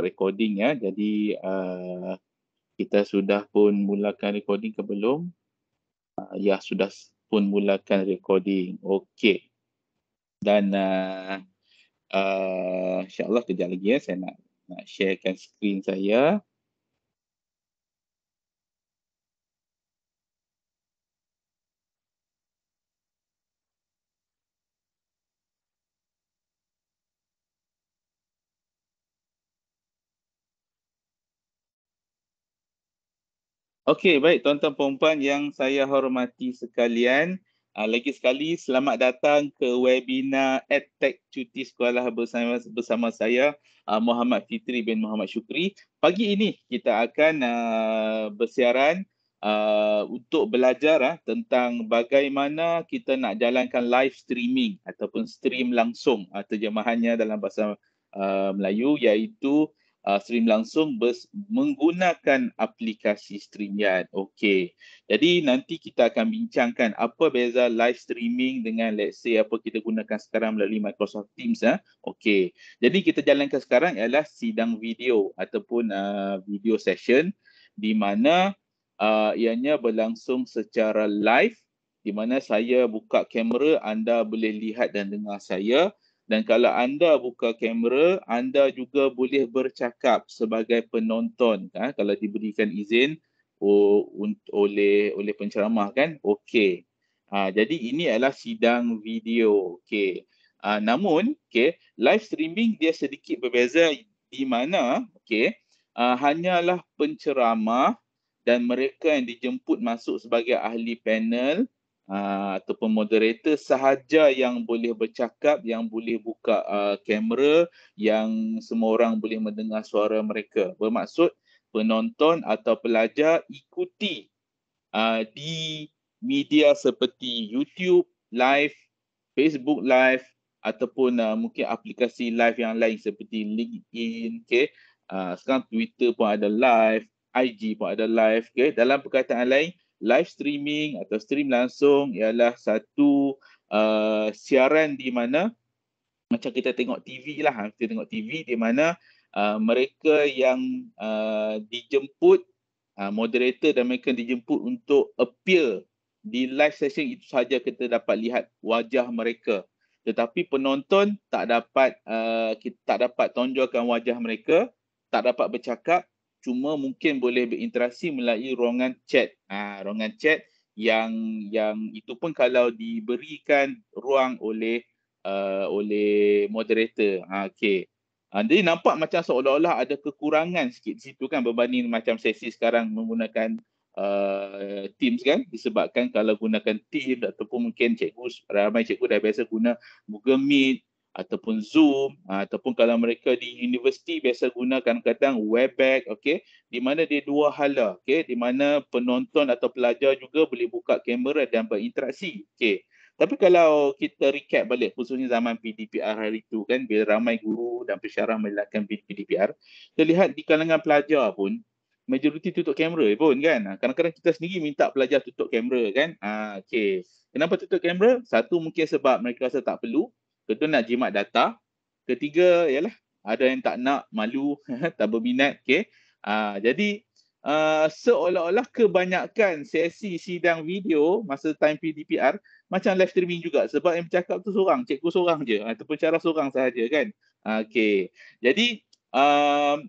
recording ya. Jadi uh, kita sudah pun mulakan recording ke belum? Uh, ya, sudah pun mulakan recording. Okey. Dan uh, uh, insyaAllah kejap lagi ya saya nak, nak sharekan screen saya. Okey. Okey, baik tuan-tuan perempuan yang saya hormati sekalian. Uh, lagi sekali, selamat datang ke webinar EdTech Cuti Sekolah bersama, bersama saya, uh, Muhammad Fitri bin Muhammad Syukri. Pagi ini, kita akan uh, bersiaran uh, untuk belajar uh, tentang bagaimana kita nak jalankan live streaming ataupun stream langsung, uh, terjemahannya dalam bahasa uh, Melayu, iaitu uh, stream langsung bers- menggunakan aplikasi StreamYard. Okey. Jadi nanti kita akan bincangkan apa beza live streaming dengan let's say apa kita gunakan sekarang melalui Microsoft Teams ah. Okey. Jadi kita jalankan sekarang ialah sidang video ataupun uh, video session di mana uh, ianya berlangsung secara live di mana saya buka kamera anda boleh lihat dan dengar saya. Dan kalau anda buka kamera, anda juga boleh bercakap sebagai penonton. Ha? Kalau diberikan izin oleh oleh penceramah kan, okey. Ha, jadi ini adalah sidang video. okay. Ha, namun, okay, live streaming dia sedikit berbeza di mana, okay, ha, hanyalah penceramah dan mereka yang dijemput masuk sebagai ahli panel aa, ah, ataupun moderator sahaja yang boleh bercakap, yang boleh buka ah, kamera, yang semua orang boleh mendengar suara mereka. Bermaksud penonton atau pelajar ikuti aa, ah, di media seperti YouTube live, Facebook live ataupun uh, mungkin aplikasi live yang lain seperti LinkedIn, okay. Uh, sekarang Twitter pun ada live, IG pun ada live, okay. Dalam perkataan lain, live streaming atau stream langsung ialah satu uh, siaran di mana macam kita tengok TV lah, ha, kita tengok TV di mana uh, mereka yang uh, dijemput uh, moderator dan mereka dijemput untuk appear di live session itu saja kita dapat lihat wajah mereka tetapi penonton tak dapat uh, kita tak dapat tonjolkan wajah mereka tak dapat bercakap cuma mungkin boleh berinteraksi melalui ruangan chat. Ha, ruangan chat yang yang itu pun kalau diberikan ruang oleh uh, oleh moderator. Ha, okay. Ha, jadi nampak macam seolah-olah ada kekurangan sikit di situ kan berbanding macam sesi sekarang menggunakan uh, Teams kan disebabkan kalau gunakan Teams ataupun mungkin cikgu ramai cikgu dah biasa guna Google Meet ataupun Zoom ha, ataupun kalau mereka di universiti biasa guna kadang-kadang Webex okey di mana dia dua hala okey di mana penonton atau pelajar juga boleh buka kamera dan berinteraksi okey tapi kalau kita recap balik khususnya zaman PDPR hari itu kan bila ramai guru dan pensyarah melakukan PDPR terlihat di kalangan pelajar pun majoriti tutup kamera pun kan ha, kadang-kadang kita sendiri minta pelajar tutup kamera kan ah ha, okey kenapa tutup kamera satu mungkin sebab mereka rasa tak perlu Ketua nak jimat data. Ketiga ialah ada yang tak nak, malu, tak berminat. Okay. Aa, ah, jadi uh, seolah-olah kebanyakan sesi sidang video masa time PDPR macam live streaming juga sebab yang bercakap tu seorang, cikgu seorang je atau cara seorang sahaja kan. Ah, okay. Jadi um,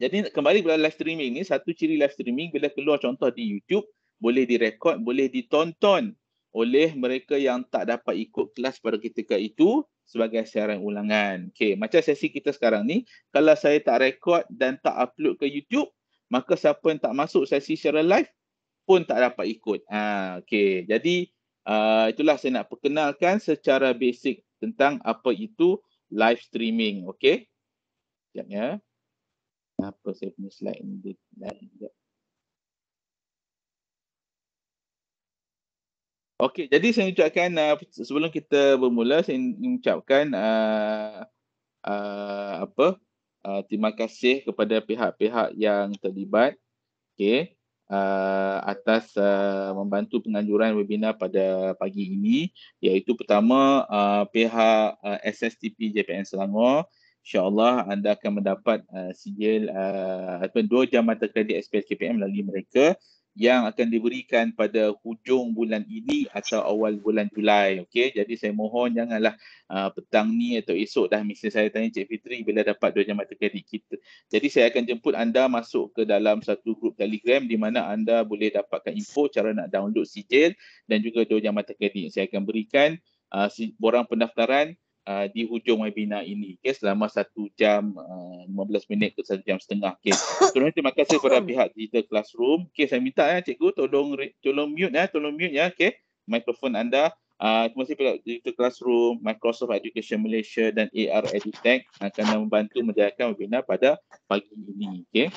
jadi kembali pada live streaming ni, satu ciri live streaming bila keluar contoh di YouTube boleh direkod, boleh ditonton oleh mereka yang tak dapat ikut kelas pada ketika itu sebagai siaran ulangan. Okey, macam sesi kita sekarang ni, kalau saya tak rekod dan tak upload ke YouTube, maka siapa yang tak masuk sesi secara live pun tak dapat ikut. Ha, okey. Jadi, uh, itulah saya nak perkenalkan secara basic tentang apa itu live streaming. Okey. Sekejap ya. Apa saya punya slide ni? Sekejap. Okey, jadi saya ucapkan uh, sebelum kita bermula saya mengucapkan uh, uh, apa? Uh, terima kasih kepada pihak-pihak yang terlibat okey uh, atas uh, membantu penganjuran webinar pada pagi ini iaitu pertama uh, pihak uh, SSTP JPN Selangor insya Allah anda akan mendapat uh, sijil uh, ataupun dua jam mata kredit SPS melalui mereka yang akan diberikan pada hujung bulan ini atau awal bulan Julai. Okey, jadi saya mohon janganlah uh, petang ni atau esok dah mesti saya tanya Cik Fitri bila dapat dua jam mata kredit kita. Jadi saya akan jemput anda masuk ke dalam satu grup Telegram di mana anda boleh dapatkan info cara nak download sijil dan juga dua jam mata kredit. Saya akan berikan uh, borang pendaftaran uh, di hujung webinar ini okay, selama satu jam uh, 15 minit ke satu jam setengah. Okay. Sebelum terima kasih kepada pihak di the classroom. Okay, saya minta ya, cikgu tolong eh, tolong mute ya, tolong mute ya. Okay. Mikrofon anda. Uh, terima kasih di the classroom, Microsoft Education Malaysia dan AR Edutech akan membantu menjayakan webinar pada pagi ini. Okay.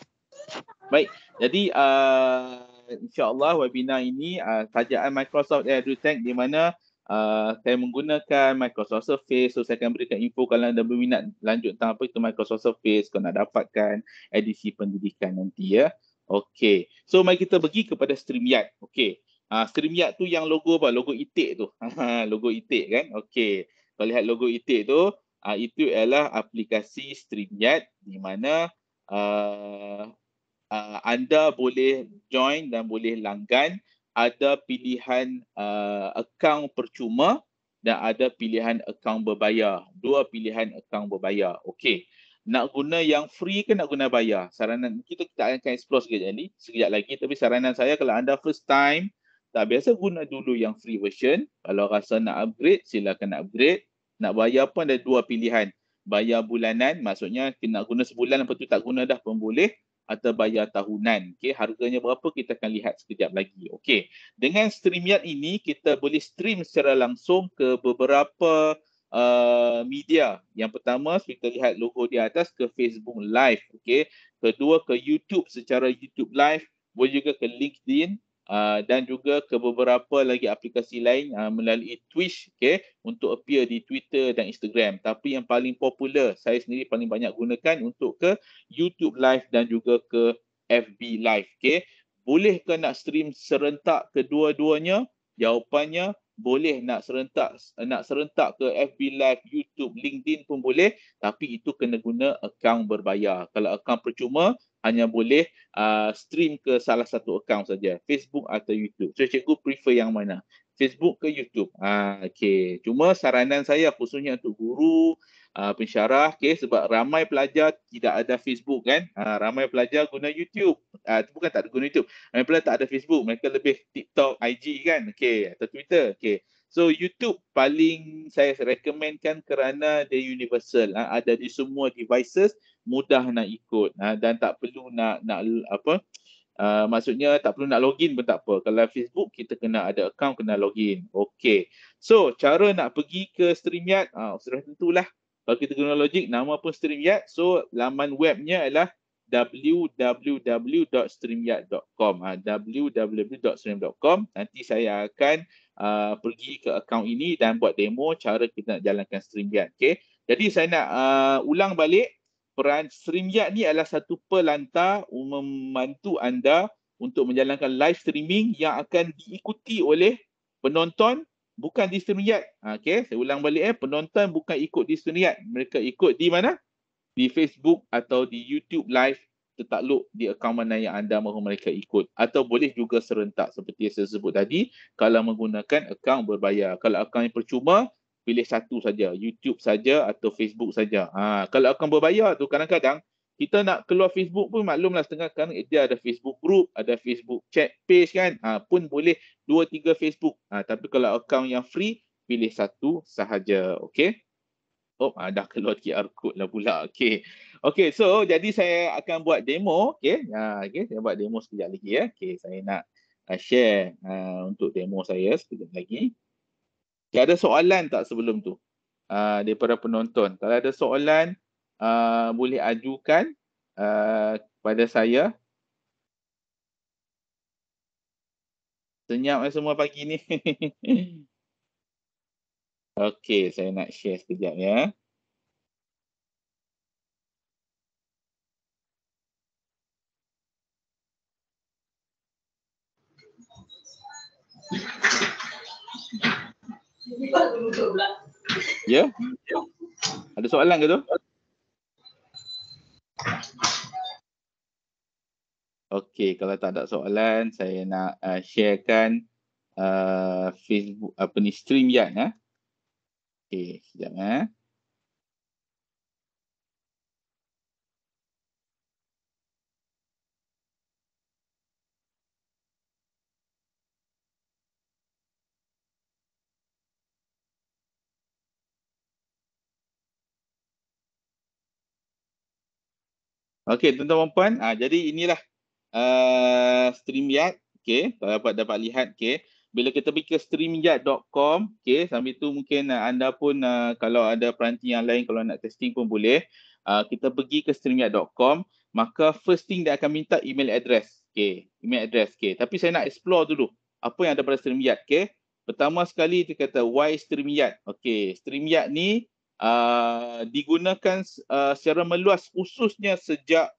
Baik, jadi uh, insyaAllah webinar ini uh, kajian Microsoft AR Edutech di mana uh, saya menggunakan Microsoft Surface so saya akan berikan info kalau anda berminat lanjut tentang apa itu Microsoft Surface kalau nak dapatkan edisi pendidikan nanti ya. Okey. So mari kita pergi kepada StreamYard. Okey. Uh, StreamYard tu yang logo apa? Logo itik tu. logo itik kan? Okey. Kalau lihat logo itik tu, uh, itu ialah aplikasi StreamYard di mana uh, uh, anda boleh join dan boleh langgan ada pilihan uh, akaun percuma dan ada pilihan akaun berbayar. Dua pilihan akaun berbayar. Okey. Nak guna yang free ke nak guna bayar? Saranan kita kita akan explore sekejap ni, sekejap lagi tapi saranan saya kalau anda first time tak biasa guna dulu yang free version. Kalau rasa nak upgrade silakan upgrade. Nak bayar pun ada dua pilihan. Bayar bulanan maksudnya kena guna sebulan lepas tu tak guna dah pun boleh atau bayar tahunan. Okey, harganya berapa kita akan lihat sekejap lagi. Okey. Dengan StreamYard ini kita boleh stream secara langsung ke beberapa uh, media. Yang pertama kita lihat logo di atas ke Facebook Live, okey. Kedua ke YouTube secara YouTube Live, boleh juga ke LinkedIn Ah, dan juga ke beberapa lagi aplikasi lain uh, melalui Twitch okay, untuk appear di Twitter dan Instagram. Tapi yang paling popular saya sendiri paling banyak gunakan untuk ke YouTube Live dan juga ke FB Live. Okay. Boleh nak stream serentak kedua-duanya? Jawapannya boleh nak serentak nak serentak ke FB Live, YouTube, LinkedIn pun boleh tapi itu kena guna akaun berbayar. Kalau akaun percuma hanya boleh uh, stream ke salah satu akaun saja, Facebook atau YouTube. So cikgu prefer yang mana? Facebook ke YouTube? Ah uh, okey. Cuma saranan saya khususnya untuk guru uh, pensyarah okay, sebab ramai pelajar tidak ada Facebook kan. Uh, ramai pelajar guna YouTube. Uh, bukan tak ada guna YouTube. Ramai pelajar tak ada Facebook. Mereka lebih TikTok, IG kan. Okay, atau Twitter. Okay. So YouTube paling saya recommendkan kerana dia universal. Uh, ada di semua devices. Mudah nak ikut. Uh, dan tak perlu nak nak apa. Uh, maksudnya tak perlu nak login pun tak apa. Kalau Facebook kita kena ada account kena login. Okay. So cara nak pergi ke StreamYard uh, sudah tentulah. Kalau kita guna logik, nama pun StreamYard? So, laman webnya adalah www.streamyard.com ah, www.streamyard.com Nanti saya akan uh, pergi ke akaun ini dan buat demo cara kita nak jalankan StreamYard. Okay. Jadi saya nak uh, ulang balik peran StreamYard ni adalah satu pelantar membantu anda untuk menjalankan live streaming yang akan diikuti oleh penonton bukan di sini ha, Okay, saya ulang balik eh. Penonton bukan ikut di sini Mereka ikut di mana? Di Facebook atau di YouTube live tertakluk di akaun mana yang anda mahu mereka ikut. Atau boleh juga serentak seperti yang saya sebut tadi kalau menggunakan akaun berbayar. Kalau akaun yang percuma, pilih satu saja. YouTube saja atau Facebook saja. Ha, kalau akaun berbayar tu kadang-kadang kita nak keluar Facebook pun maklumlah setengah kan dia ada Facebook group, ada Facebook chat page kan. Ha, pun boleh 2 3 Facebook. Ha, tapi kalau account yang free pilih satu sahaja, okey. Oh, ha, dah keluar QR code lah pula. Okey. Okey, so jadi saya akan buat demo, okey. Ha, okey, saya buat demo sekejap lagi ya. Okey, saya nak ah, share uh, untuk demo saya sekejap lagi. Okay, ada soalan tak sebelum tu? Uh, daripada penonton. Kalau ada soalan, uh, boleh ajukan uh, kepada saya. Senyap eh semua pagi ni. Okey, saya nak share sekejap ya. Ya? Yeah? Ada soalan ke tu? Okey, kalau tak ada soalan, saya nak uh, sharekan uh, Facebook apa ni StreamYard ya. Eh. Okey, sekejap eh. Okey, tuan-tuan dan puan, ha, ah, jadi inilah uh, StreamYard. Okey, kalau dapat dapat lihat okey. Bila kita pergi ke streamyard.com, okey, sambil tu mungkin uh, anda pun uh, kalau ada peranti yang lain kalau nak testing pun boleh. Uh, kita pergi ke streamyard.com, maka first thing dia akan minta email address. Okey, email address. Okey, tapi saya nak explore dulu apa yang ada pada StreamYard, okey. Pertama sekali dia kata why StreamYard? Okey, StreamYard ni uh, digunakan uh, secara meluas khususnya sejak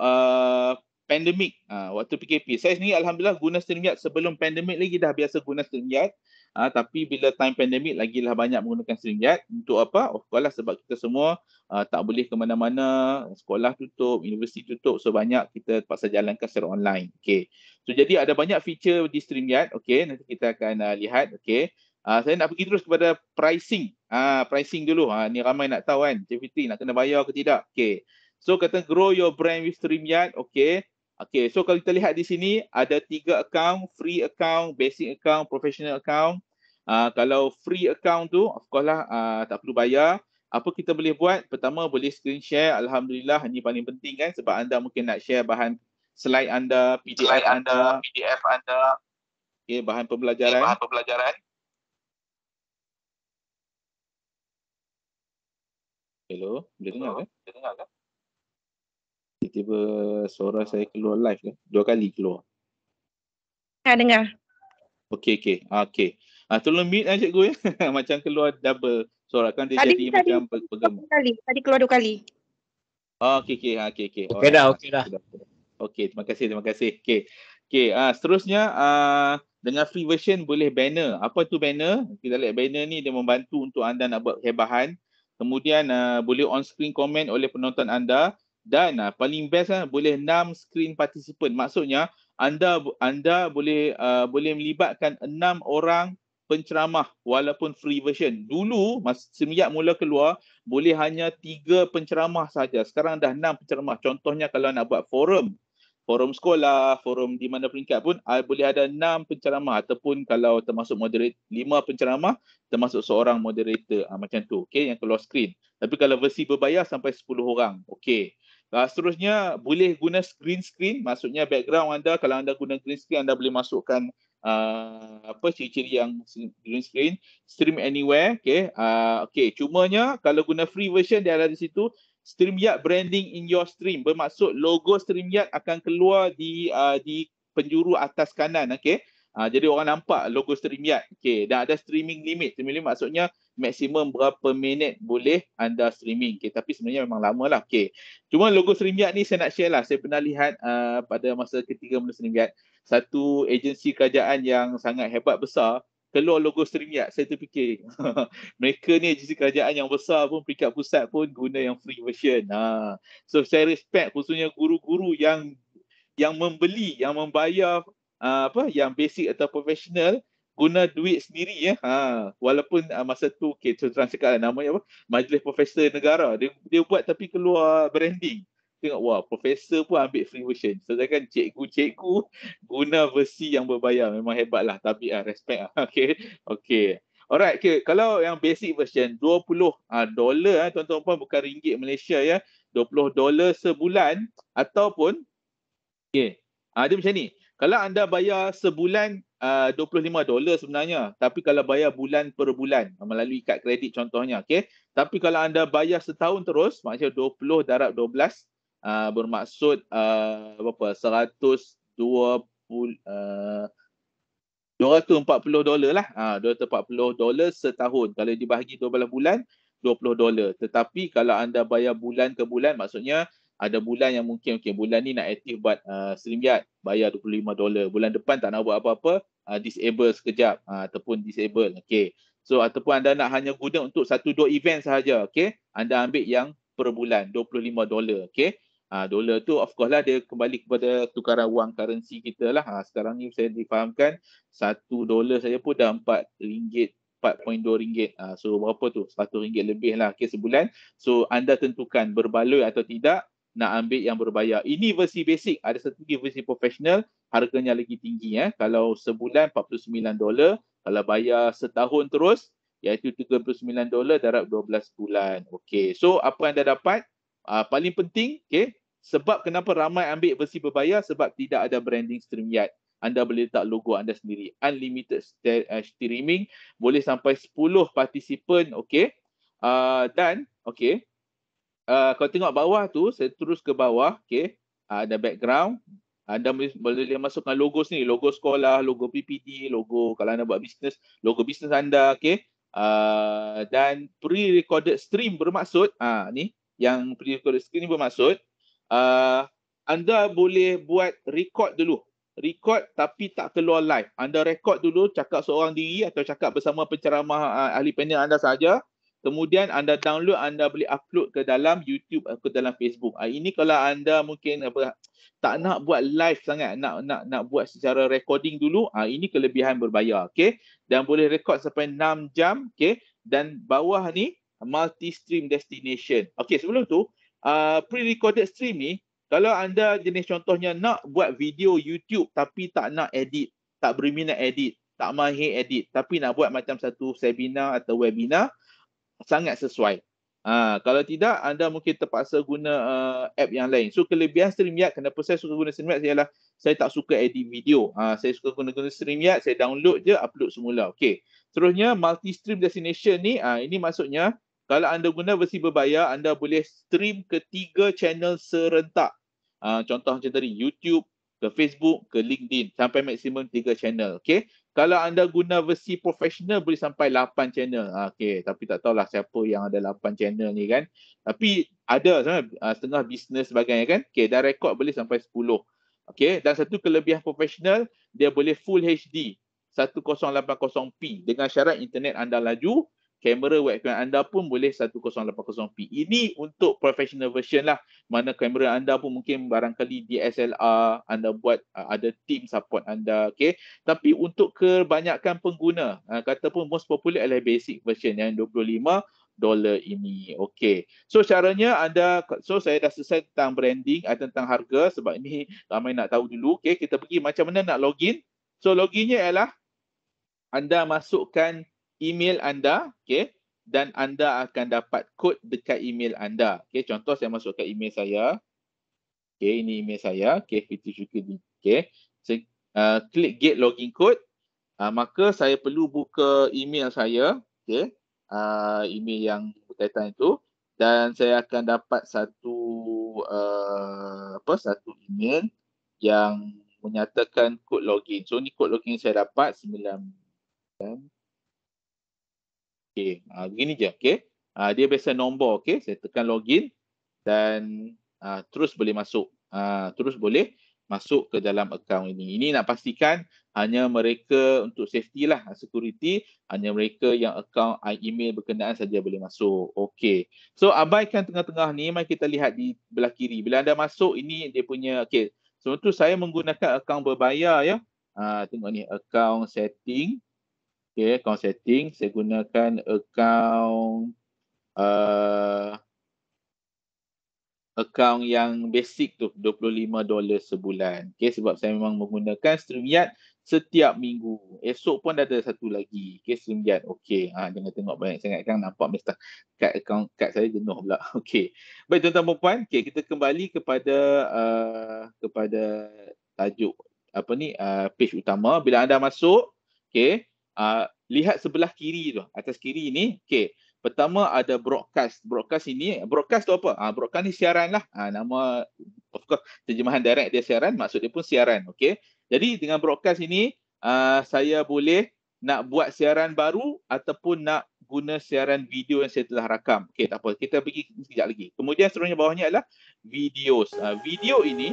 uh, pandemik uh, waktu PKP. Saya sendiri alhamdulillah guna StreamYard sebelum pandemik lagi dah biasa guna StreamYard. Uh, tapi bila time pandemik lagilah banyak menggunakan StreamYard untuk apa? Of course lah sebab kita semua uh, tak boleh ke mana-mana, sekolah tutup, universiti tutup, so banyak kita terpaksa jalankan secara online. Okay. So jadi ada banyak feature di StreamYard. Okay, nanti kita akan uh, lihat. Okay. Uh, saya nak pergi terus kepada pricing. Uh, pricing dulu. Uh, ni ramai nak tahu kan. Cik Fitri nak kena bayar ke tidak. Okay. So kata grow your brand with StreamYard. Okay. Okay. So kalau kita lihat di sini ada tiga account. Free account, basic account, professional account. Uh, kalau free account tu of course lah uh, tak perlu bayar. Apa kita boleh buat? Pertama boleh screen share. Alhamdulillah ini paling penting kan sebab anda mungkin nak share bahan slide anda, PDF anda, anda, PDF anda. Okay, bahan pembelajaran. Okay, bahan pembelajaran. Hello, boleh dengar ke? Boleh dengar ke? Tiba-tiba suara saya keluar live ke? Dua kali keluar. Ah dengar. Okey, okey. Ah, okey. Ah, tolong mute lah cikgu ya. macam keluar double suara kan dia tadi, jadi tadi, macam pegang. Tadi, kali. tadi keluar dua kali. Oh, okey, okey. Ha, okey, okey. Okey dah, okey dah. Okey, terima kasih, terima kasih. Okey. Okey, ah, seterusnya ah, dengan free version boleh banner. Apa tu banner? Kita lihat banner ni dia membantu untuk anda nak buat kebahan kemudian uh, boleh on screen comment oleh penonton anda dan uh, paling best uh, boleh enam screen participant maksudnya anda anda boleh uh, boleh melibatkan enam orang penceramah walaupun free version dulu mas, semenjak mula keluar boleh hanya tiga penceramah saja sekarang dah enam penceramah contohnya kalau nak buat forum forum sekolah, forum di mana peringkat pun I ah, boleh ada enam penceramah ataupun kalau termasuk moderator, lima penceramah termasuk seorang moderator ha, macam tu okey yang keluar screen. Tapi kalau versi berbayar sampai 10 orang. Okey. Ha, seterusnya boleh guna green screen maksudnya background anda kalau anda guna green screen anda boleh masukkan uh, apa ciri-ciri yang green screen stream anywhere okey uh, okey cumanya kalau guna free version dia ada di situ StreamYard branding in your stream bermaksud logo StreamYard akan keluar di uh, di penjuru atas kanan okey uh, jadi orang nampak logo StreamYard okey dan ada streaming limit streaming limit maksudnya maksimum berapa minit boleh anda streaming okey tapi sebenarnya memang lama lah okey cuma logo StreamYard ni saya nak share lah saya pernah lihat uh, pada masa ketiga menu StreamYard satu agensi kerajaan yang sangat hebat besar keluar logo StreamYard saya terfikir mereka ni jenis kerajaan yang besar pun peringkat pusat pun guna yang free version ha. so saya respect khususnya guru-guru yang yang membeli yang membayar ha, apa yang basic atau professional guna duit sendiri ya ha. walaupun ah, masa tu okay, terang cakap lah, namanya apa majlis profesor negara dia, dia buat tapi keluar branding tengok wah profesor pun ambil free version. So kan cikgu-cikgu guna versi yang berbayar memang hebat lah. tapi ah respect ah. Okey. Okey. Alright, okay. kalau yang basic version 20 ah dollar. ah tuan-tuan puan bukan ringgit Malaysia ya. 20 dollar sebulan ataupun okey. Ah dia macam ni. Kalau anda bayar sebulan uh, 25 dolar sebenarnya tapi kalau bayar bulan per bulan ah, melalui kad kredit contohnya okey tapi kalau anda bayar setahun terus maksudnya 20 darab uh, bermaksud uh, berapa 120 uh, 240 dolar lah ah, uh, 240 dolar setahun kalau dibahagi 12 bulan 20 dolar tetapi kalau anda bayar bulan ke bulan maksudnya ada bulan yang mungkin okey bulan ni nak aktif buat uh, streamyard bayar 25 dolar bulan depan tak nak buat apa-apa uh, disable sekejap uh, ataupun disable okey so ataupun anda nak hanya guna untuk satu dua event sahaja okey anda ambil yang per bulan 25 dolar okey Ha, dolar tu of course lah dia kembali kepada tukaran wang currency kita lah. Ha, sekarang ni saya difahamkan satu dolar saya pun dah empat ringgit dua ringgit. Ha, so berapa tu? Satu ringgit lebih lah okay, sebulan. So anda tentukan berbaloi atau tidak nak ambil yang berbayar. Ini versi basic. Ada satu lagi versi professional harganya lagi tinggi. Eh. Kalau sebulan empat puluh sembilan dolar. Kalau bayar setahun terus iaitu tiga puluh sembilan dolar darab belas bulan. Okay. So apa anda dapat? Uh, paling penting, okay, sebab kenapa ramai ambil versi berbayar sebab tidak ada branding stream yet. Anda boleh letak logo anda sendiri. Unlimited st- uh, streaming, boleh sampai 10 participant, okay. Uh, ah, dan, okay, uh, ah, kalau tengok bawah tu, saya terus ke bawah, okay. Uh, ada background, anda boleh, boleh masukkan logo sendiri, logo sekolah, logo PPD, logo kalau anda buat bisnes, logo bisnes anda, okay. Uh, dan pre-recorded stream bermaksud, uh, ni, yang pre-record screen ni bermaksud uh, anda boleh buat record dulu record tapi tak keluar live anda record dulu cakap seorang diri atau cakap bersama penceramah uh, ahli panel anda saja kemudian anda download anda boleh upload ke dalam YouTube atau ke dalam Facebook uh, ini kalau anda mungkin apa tak nak buat live sangat nak nak nak buat secara recording dulu uh, ini kelebihan berbayar okay? dan boleh record sampai 6 jam okay? dan bawah ni multi-stream destination. Okay, sebelum tu, uh, pre-recorded stream ni, kalau anda jenis contohnya nak buat video YouTube tapi tak nak edit, tak berminat edit, tak mahir edit, tapi nak buat macam satu seminar atau webinar, sangat sesuai. Ha, kalau tidak, anda mungkin terpaksa guna uh, app yang lain. So, kelebihan StreamYard, kenapa saya suka guna StreamYard ialah saya tak suka edit video. Ha, saya suka guna-guna StreamYard, saya download je, upload semula. Okay. Seterusnya, multi-stream destination ni, ha, ini maksudnya kalau anda guna versi berbayar, anda boleh stream ketiga channel serentak. Uh, contoh macam tadi, YouTube, ke Facebook, ke LinkedIn. Sampai maksimum tiga channel. Okay? Kalau anda guna versi profesional, boleh sampai lapan channel. Uh, ha, okay. Tapi tak tahulah siapa yang ada lapan channel ni kan. Tapi ada sama, uh, setengah bisnes sebagainya kan. Okay, dan rekod boleh sampai sepuluh. Okay. Dan satu kelebihan profesional, dia boleh full HD. 1080p dengan syarat internet anda laju kamera webcam anda pun boleh 1080p. Ini untuk professional version lah. Mana kamera anda pun mungkin barangkali DSLR anda buat uh, ada team support anda. Okay. Tapi untuk kebanyakan pengguna, uh, kata pun most popular adalah basic version yang 25 dollar ini. Okay. So caranya anda, so saya dah selesai tentang branding dan tentang harga sebab ini ramai nak tahu dulu. Okay. Kita pergi macam mana nak login. So loginnya ialah anda masukkan email anda, okay, dan anda akan dapat kod dekat email anda. Okay, contoh saya masukkan email saya. Okay, ini email saya. Okay, Fitri Syukri. Okay, so, uh, klik get login code. Uh, maka saya perlu buka email saya. Okay, uh, email yang berkaitan itu. Dan saya akan dapat satu uh, apa satu email yang menyatakan kod login. So, ni kod login saya dapat 9. Okey, ha, begini je. Okey, ha, dia biasa nombor. Okey, saya tekan login dan ha, terus boleh masuk. Ha, terus boleh masuk ke dalam account ini. Ini nak pastikan hanya mereka untuk safety lah, security. Hanya mereka yang account email berkenaan saja boleh masuk. Okey. So abaikan tengah-tengah ni. Mari kita lihat di belah kiri. Bila anda masuk, ini dia punya. Okey. Sebab so, tu saya menggunakan account berbayar ya. Ha, tengok ni. Account setting. Okay, account setting. Saya gunakan account uh, account yang basic tu, $25 sebulan. Okay, sebab saya memang menggunakan StreamYard setiap minggu. Esok pun ada satu lagi. Okay, StreamYard. Okay, ha, jangan tengok banyak sangat. Kan nampak mesti kad account kad saya jenuh pula. Okay. Baik, tuan-tuan dan puan. Okay, kita kembali kepada uh, kepada tajuk apa ni uh, page utama. Bila anda masuk, okay, Ah, lihat sebelah kiri tu atas kiri ni okay. pertama ada broadcast broadcast ini broadcast tu apa uh, broadcast ni siaran lah uh, nama of course terjemahan direct dia siaran maksud dia pun siaran okay. jadi dengan broadcast ini uh, saya boleh nak buat siaran baru ataupun nak guna siaran video yang saya telah rakam. okay. tak apa. Kita pergi sekejap lagi. Kemudian seterusnya bawahnya adalah videos. Uh, video ini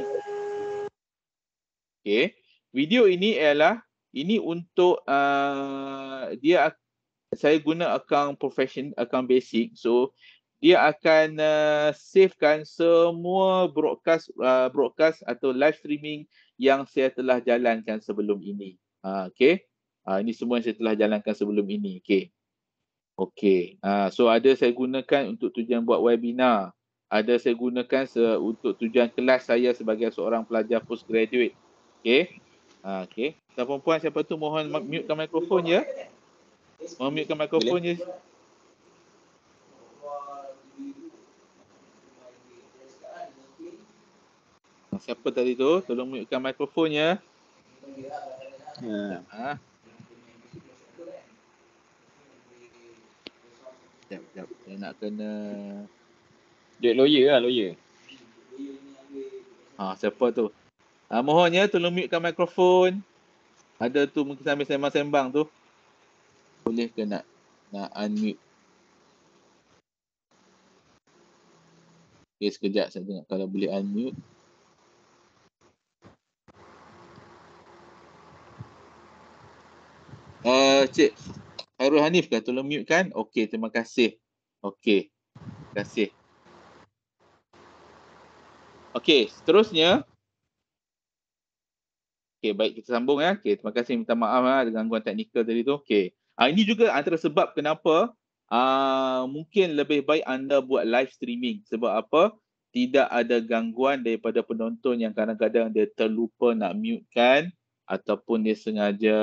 okay. video ini ialah ini untuk uh, dia saya guna account profession account basic so dia akan uh, savekan semua broadcast uh, broadcast atau live streaming yang saya telah jalankan sebelum ini uh, ah, okey uh, ah, ini semua yang saya telah jalankan sebelum ini Okay, okay. uh, so ada saya gunakan untuk tujuan buat webinar ada saya gunakan untuk tujuan kelas saya sebagai seorang pelajar postgraduate Okay. Ha, okey. Tuan perempuan siapa tu mohon mutekan mikrofon ya. Mohon mutekan mikrofon ya. Siapa tadi tu? Tolong mutekan mikrofon ya. Ya. Ha. Jap, jap. Saya nak kena duit lawyer lah, lawyer. Ha, siapa tu? Ha, ah, mohon ya, tolong mutekan mikrofon. Ada tu mungkin sambil sembang-sembang tu. Boleh ke nak, nak unmute? Okay, sekejap saya tengok kalau boleh unmute. Uh, Cik Khairul Hanif kah? Tolong mute kan? Okay, terima kasih. Okay, terima kasih. Okay, seterusnya Okey, baik kita sambung ya. Okey, terima kasih minta maaf ya, dengan gangguan teknikal tadi tu. Okey. Ah ini juga antara sebab kenapa ah mungkin lebih baik anda buat live streaming sebab apa? Tidak ada gangguan daripada penonton yang kadang-kadang dia terlupa nak mute kan ataupun dia sengaja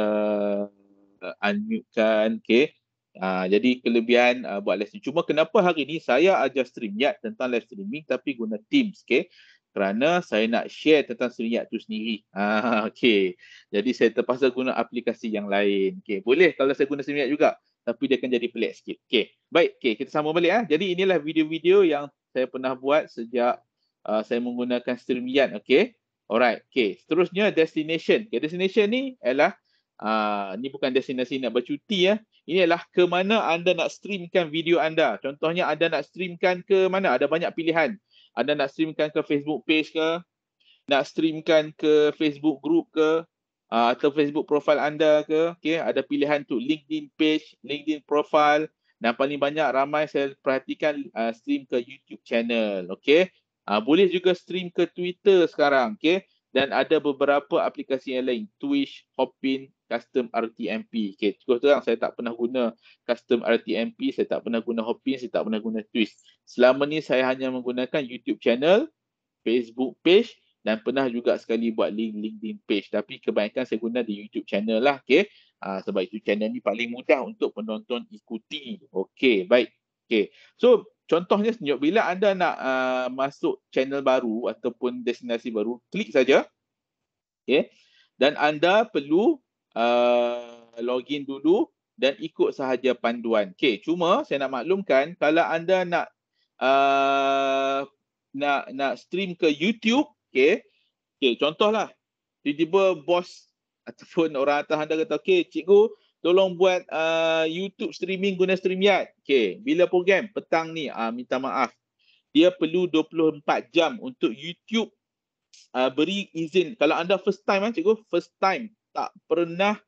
uh, unmute kan. Okey. Ah jadi kelebihan ah, buat live streaming. Cuma kenapa hari ni saya ajar streaming ya tentang live streaming tapi guna Teams. Okay kerana saya nak share tentang seniak tu sendiri. Ha, okay. Jadi saya terpaksa guna aplikasi yang lain. Okay. Boleh kalau saya guna seniak juga. Tapi dia akan jadi pelik sikit. Okay. Baik. Okay. Kita sambung balik. Ha. Jadi inilah video-video yang saya pernah buat sejak uh, saya menggunakan seniat. Okay. Alright. Okay. Seterusnya destination. Okay. Destination ni ialah uh, ni bukan destinasi nak bercuti ya. Eh. Inilah ke mana anda nak streamkan video anda. Contohnya anda nak streamkan ke mana. Ada banyak pilihan anda nak streamkan ke Facebook page ke, nak streamkan ke Facebook group ke, uh, atau Facebook profile anda ke, okay? ada pilihan tu LinkedIn page, LinkedIn profile, dan paling banyak ramai saya perhatikan uh, stream ke YouTube channel. Okay? Uh, boleh juga stream ke Twitter sekarang. Okay? Dan ada beberapa aplikasi yang lain. Twitch, Hopin, custom RTMP. Okay, cukup terang saya tak pernah guna custom RTMP, saya tak pernah guna Hopin, saya tak pernah guna Twist. Selama ni saya hanya menggunakan YouTube channel, Facebook page dan pernah juga sekali buat link LinkedIn page. Tapi kebanyakan saya guna di YouTube channel lah. Okay, uh, sebab itu channel ni paling mudah untuk penonton ikuti. Okay, baik. Okay, so contohnya senyap bila anda nak uh, masuk channel baru ataupun destinasi baru, klik saja. Okay, dan anda perlu uh, login dulu dan ikut sahaja panduan. Okey, cuma saya nak maklumkan kalau anda nak uh, nak nak stream ke YouTube, okey. Okey, contohlah tiba-tiba bos ataupun orang atas anda kata, "Okey, cikgu, tolong buat uh, YouTube streaming guna StreamYard." Okey, bila program petang ni, uh, minta maaf. Dia perlu 24 jam untuk YouTube uh, beri izin. Kalau anda first time kan cikgu, first time tak pernah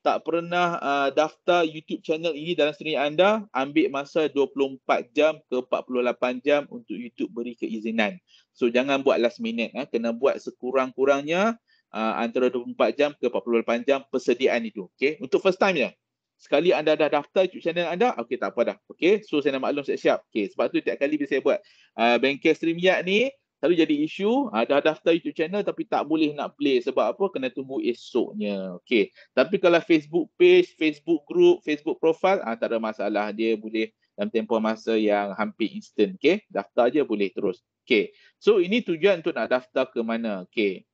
tak pernah uh, daftar YouTube channel ini dalam seri anda, ambil masa 24 jam ke 48 jam untuk YouTube beri keizinan. So jangan buat last minute. Eh. Kena buat sekurang-kurangnya uh, antara 24 jam ke 48 jam persediaan itu. Okay. Untuk first time ya. Sekali anda dah daftar YouTube channel anda, okay tak apa dah. Okay, so saya nak maklum siap-siap. Okey, sebab tu tiap kali bila saya buat uh, bengkel StreamYard ni, Selalu jadi isu, dah daftar YouTube channel tapi tak boleh nak play sebab apa? Kena tunggu esoknya. Okey. Tapi kalau Facebook page, Facebook group, Facebook profile, ah tak ada masalah. Dia boleh dalam tempoh masa yang hampir instant. Okey. Daftar je boleh terus. Okey. So ini tujuan untuk nak daftar ke mana. Okey.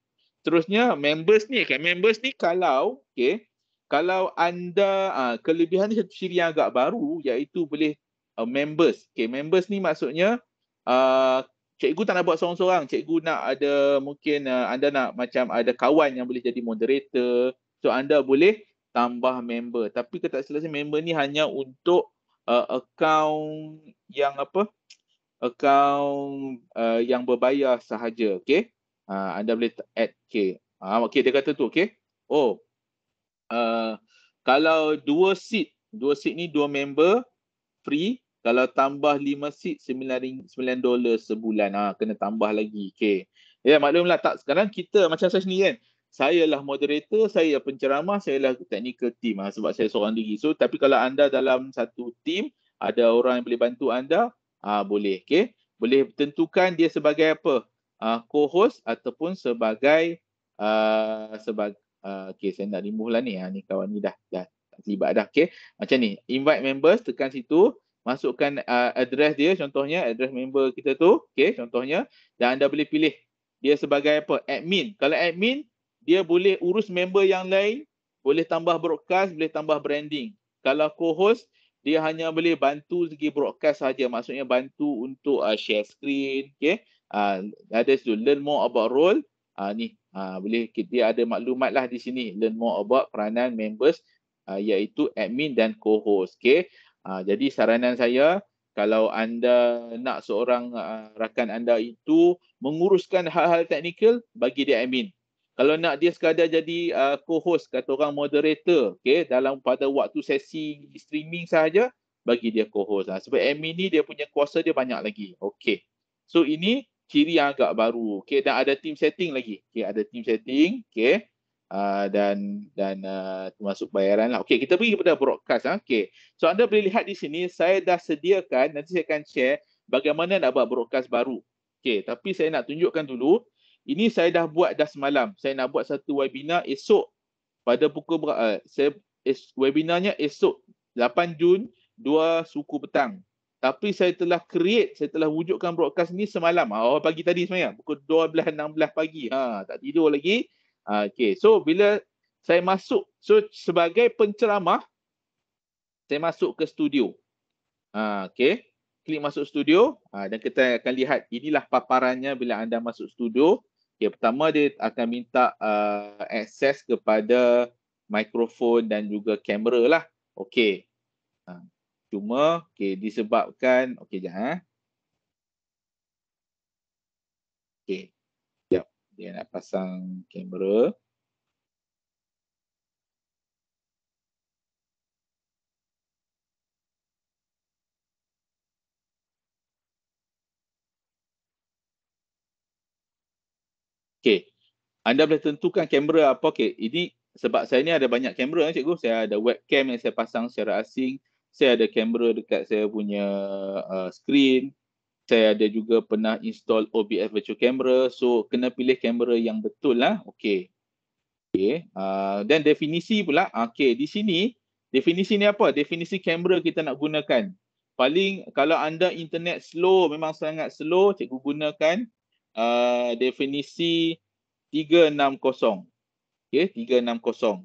Terusnya members ni. Okay. Members ni kalau, okey. Kalau anda, ah, kelebihan ni satu siri yang agak baru iaitu boleh uh, members. Okey. Members ni maksudnya, uh, cikgu tak nak buat seorang-seorang. Cikgu nak ada mungkin uh, anda nak macam ada kawan yang boleh jadi moderator. So anda boleh tambah member. Tapi kalau tak selesai member ni hanya untuk uh, account yang apa? Account uh, yang berbayar sahaja. Okay. Uh, anda boleh add. Okay. Uh, okay dia kata tu. Okay. Oh. Uh, kalau dua seat. Dua seat ni dua member free kalau tambah 5 seat sembilan dolar sebulan ha kena tambah lagi okey ya maklumlah tak sekarang kita macam saya sendiri kan saya lah moderator saya penceramah saya lah technical team ha, sebab saya seorang diri so tapi kalau anda dalam satu team ada orang yang boleh bantu anda ah ha, boleh okey boleh tentukan dia sebagai apa ha, co-host ataupun sebagai uh, sebagai uh, okey saya nak remove lah ni ha, ni kawan ni dah dah terlibat dah okey macam ni invite members tekan situ masukkan uh, address dia contohnya address member kita tu okey contohnya dan anda boleh pilih dia sebagai apa admin kalau admin dia boleh urus member yang lain boleh tambah broadcast boleh tambah branding kalau co-host dia hanya boleh bantu segi broadcast saja maksudnya bantu untuk uh, share screen okey ada uh, to learn more about role uh, ni uh, boleh kita ada maklumat lah di sini learn more about peranan members uh, iaitu admin dan co-host okey Uh, jadi saranan saya kalau anda nak seorang uh, rakan anda itu menguruskan hal-hal teknikal bagi dia admin. Kalau nak dia sekadar jadi uh, co-host kata orang moderator okay, dalam pada waktu sesi streaming sahaja bagi dia co-host. Uh, sebab admin ni dia punya kuasa dia banyak lagi. Okay. So ini ciri yang agak baru. Okay, dan ada team setting lagi. Okay, ada team setting. Okay. Ah, dan dan uh, termasuk bayaran lah. Okay, kita pergi kepada broadcast. Lah. Okey, so anda boleh lihat di sini, saya dah sediakan, nanti saya akan share bagaimana nak buat broadcast baru. Okay, tapi saya nak tunjukkan dulu, ini saya dah buat dah semalam. Saya nak buat satu webinar esok pada pukul uh, saya es, webinarnya esok 8 Jun 2 suku petang. Tapi saya telah create, saya telah wujudkan broadcast ni semalam. Oh, pagi tadi sebenarnya. Pukul 12, 16 pagi. Ha, tak tidur lagi. Ah, okay, so bila saya masuk, so sebagai penceramah, saya masuk ke studio. Ah, okay, klik masuk studio ah, dan kita akan lihat inilah paparannya bila anda masuk studio. Okay, pertama dia akan minta uh, akses kepada mikrofon dan juga kamera lah. Okay, cuma okay, disebabkan, okay jangan. Eh. Okay, dia nak pasang kamera. Okay, Anda boleh tentukan kamera apa Okay, Ini sebab saya ni ada banyak kamera kan cikgu. Saya ada webcam yang saya pasang secara asing. Saya ada kamera dekat saya punya uh, screen saya ada juga pernah install OBS virtual camera so kena pilih kamera yang betul lah okey okey uh, dan uh, definisi pula okey di sini definisi ni apa definisi kamera kita nak gunakan paling kalau anda internet slow memang sangat slow cikgu gunakan uh, definisi 360 okey 360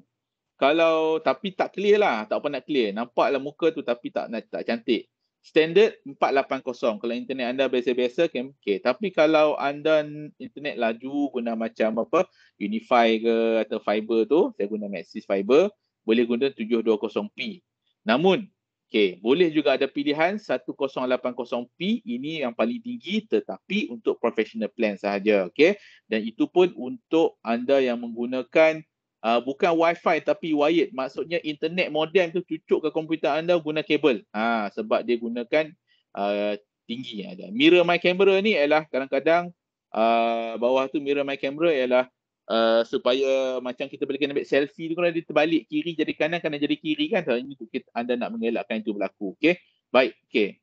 kalau tapi tak clear lah, tak pernah clear. Nampaklah muka tu tapi tak tak cantik standard 480 kalau internet anda biasa-biasa okay, okay tapi kalau anda internet laju guna macam apa unify ke atau fiber tu saya guna maxis fiber boleh guna 720p namun okay boleh juga ada pilihan 1080p ini yang paling tinggi tetapi untuk professional plan sahaja okay dan itu pun untuk anda yang menggunakan Uh, bukan wifi tapi wired maksudnya internet modem tu cucuk ke komputer anda guna kabel ha, sebab dia gunakan uh, tinggi ada mirror my camera ni ialah kadang-kadang uh, bawah tu mirror my camera ialah uh, supaya macam kita boleh kena ambil selfie tu kalau dia terbalik kiri jadi kanan kanan jadi kiri kan so, ini kita, anda nak mengelakkan itu berlaku okey baik Okay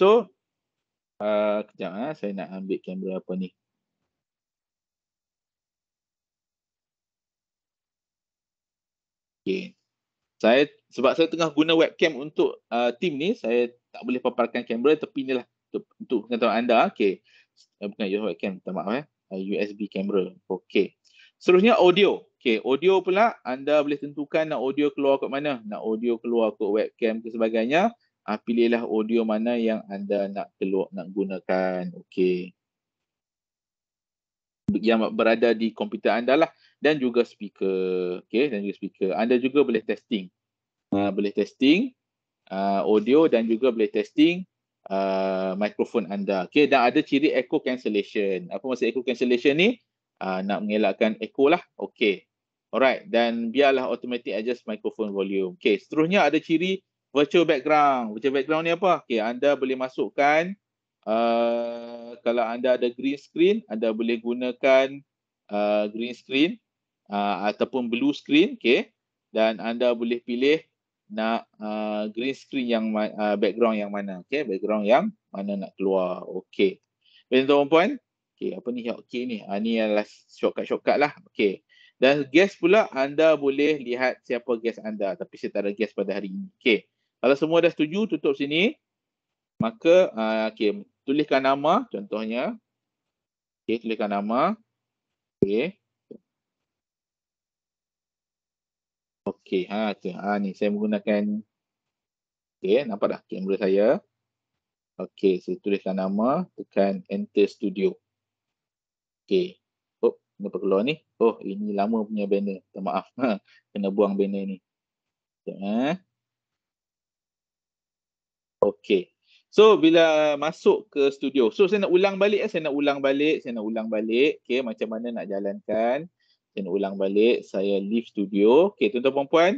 so uh, kejap ha, saya nak ambil kamera apa ni Okay. Saya sebab saya tengah guna webcam untuk uh, team ni, saya tak boleh paparkan kamera tapi inilah untuk, untuk pengetahuan anda. Okay. Eh, bukan your webcam, minta maaf eh. USB uh, kamera. Okay. Seterusnya audio. Okay, audio pula anda boleh tentukan nak audio keluar ke mana. Nak audio keluar ke webcam ke sebagainya. Ah, pilihlah audio mana yang anda nak keluar, nak gunakan. Okay. Yang berada di komputer anda lah dan juga speaker. Okay, dan juga speaker. Anda juga boleh testing. Uh, boleh testing uh, audio dan juga boleh testing uh, ah, microphone anda. Okay, dan ada ciri echo cancellation. Apa maksud echo cancellation ni? Uh, nak mengelakkan echo lah. Okay. Alright, dan biarlah automatic adjust microphone volume. Okay, seterusnya ada ciri virtual background. Virtual background ni apa? Okay, anda boleh masukkan uh, kalau anda ada green screen, anda boleh gunakan uh, green screen uh, ataupun blue screen okay dan anda boleh pilih nak uh, green screen yang uh, background yang mana okay background yang mana nak keluar okay dan tuan-puan okay apa ni okay ni uh, ni adalah shortcut-shortcut lah okay dan guest pula anda boleh lihat siapa guest anda tapi saya tak ada guest pada hari ini okay kalau semua dah setuju tutup sini maka uh, okay tuliskan nama contohnya okay tuliskan nama okay Okey, ha, ha ni saya menggunakan Okey, nampak dah kamera saya. Okey, saya tuliskan nama, tekan enter studio. Okey. Oh, kenapa keluar ni? Oh, ini lama punya banner. Tak maaf. Ha, kena buang banner ni. Okey. Eh. Ha. Okey. So bila masuk ke studio. So saya nak ulang balik eh. Saya nak ulang balik. Saya nak ulang balik. Okay macam mana nak jalankan kena ulang balik saya leave studio. Okey tuan-tuan puan-puan,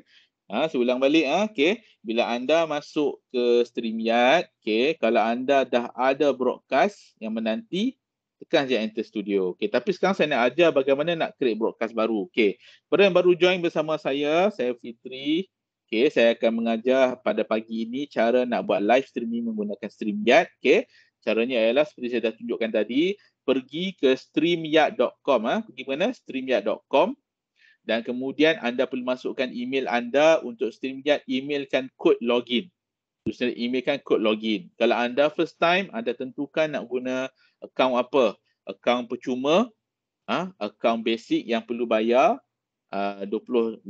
ha saya ulang balik ah okey bila anda masuk ke StreamYard, okey kalau anda dah ada broadcast yang menanti tekan saja enter studio. Okey tapi sekarang saya nak ajar bagaimana nak create broadcast baru. Okey. Pada yang baru join bersama saya, saya Fitri. Okey, saya akan mengajar pada pagi ini cara nak buat live streaming menggunakan StreamYard, okey. Caranya ialah seperti saya dah tunjukkan tadi, pergi ke streamyard.com ah pergi mana streamyard.com dan kemudian anda perlu masukkan email anda untuk streamyard emailkan kod login Sebenarnya emailkan kod login. Kalau anda first time, anda tentukan nak guna account apa. Account percuma, ah, account basic yang perlu bayar ah, uh, $25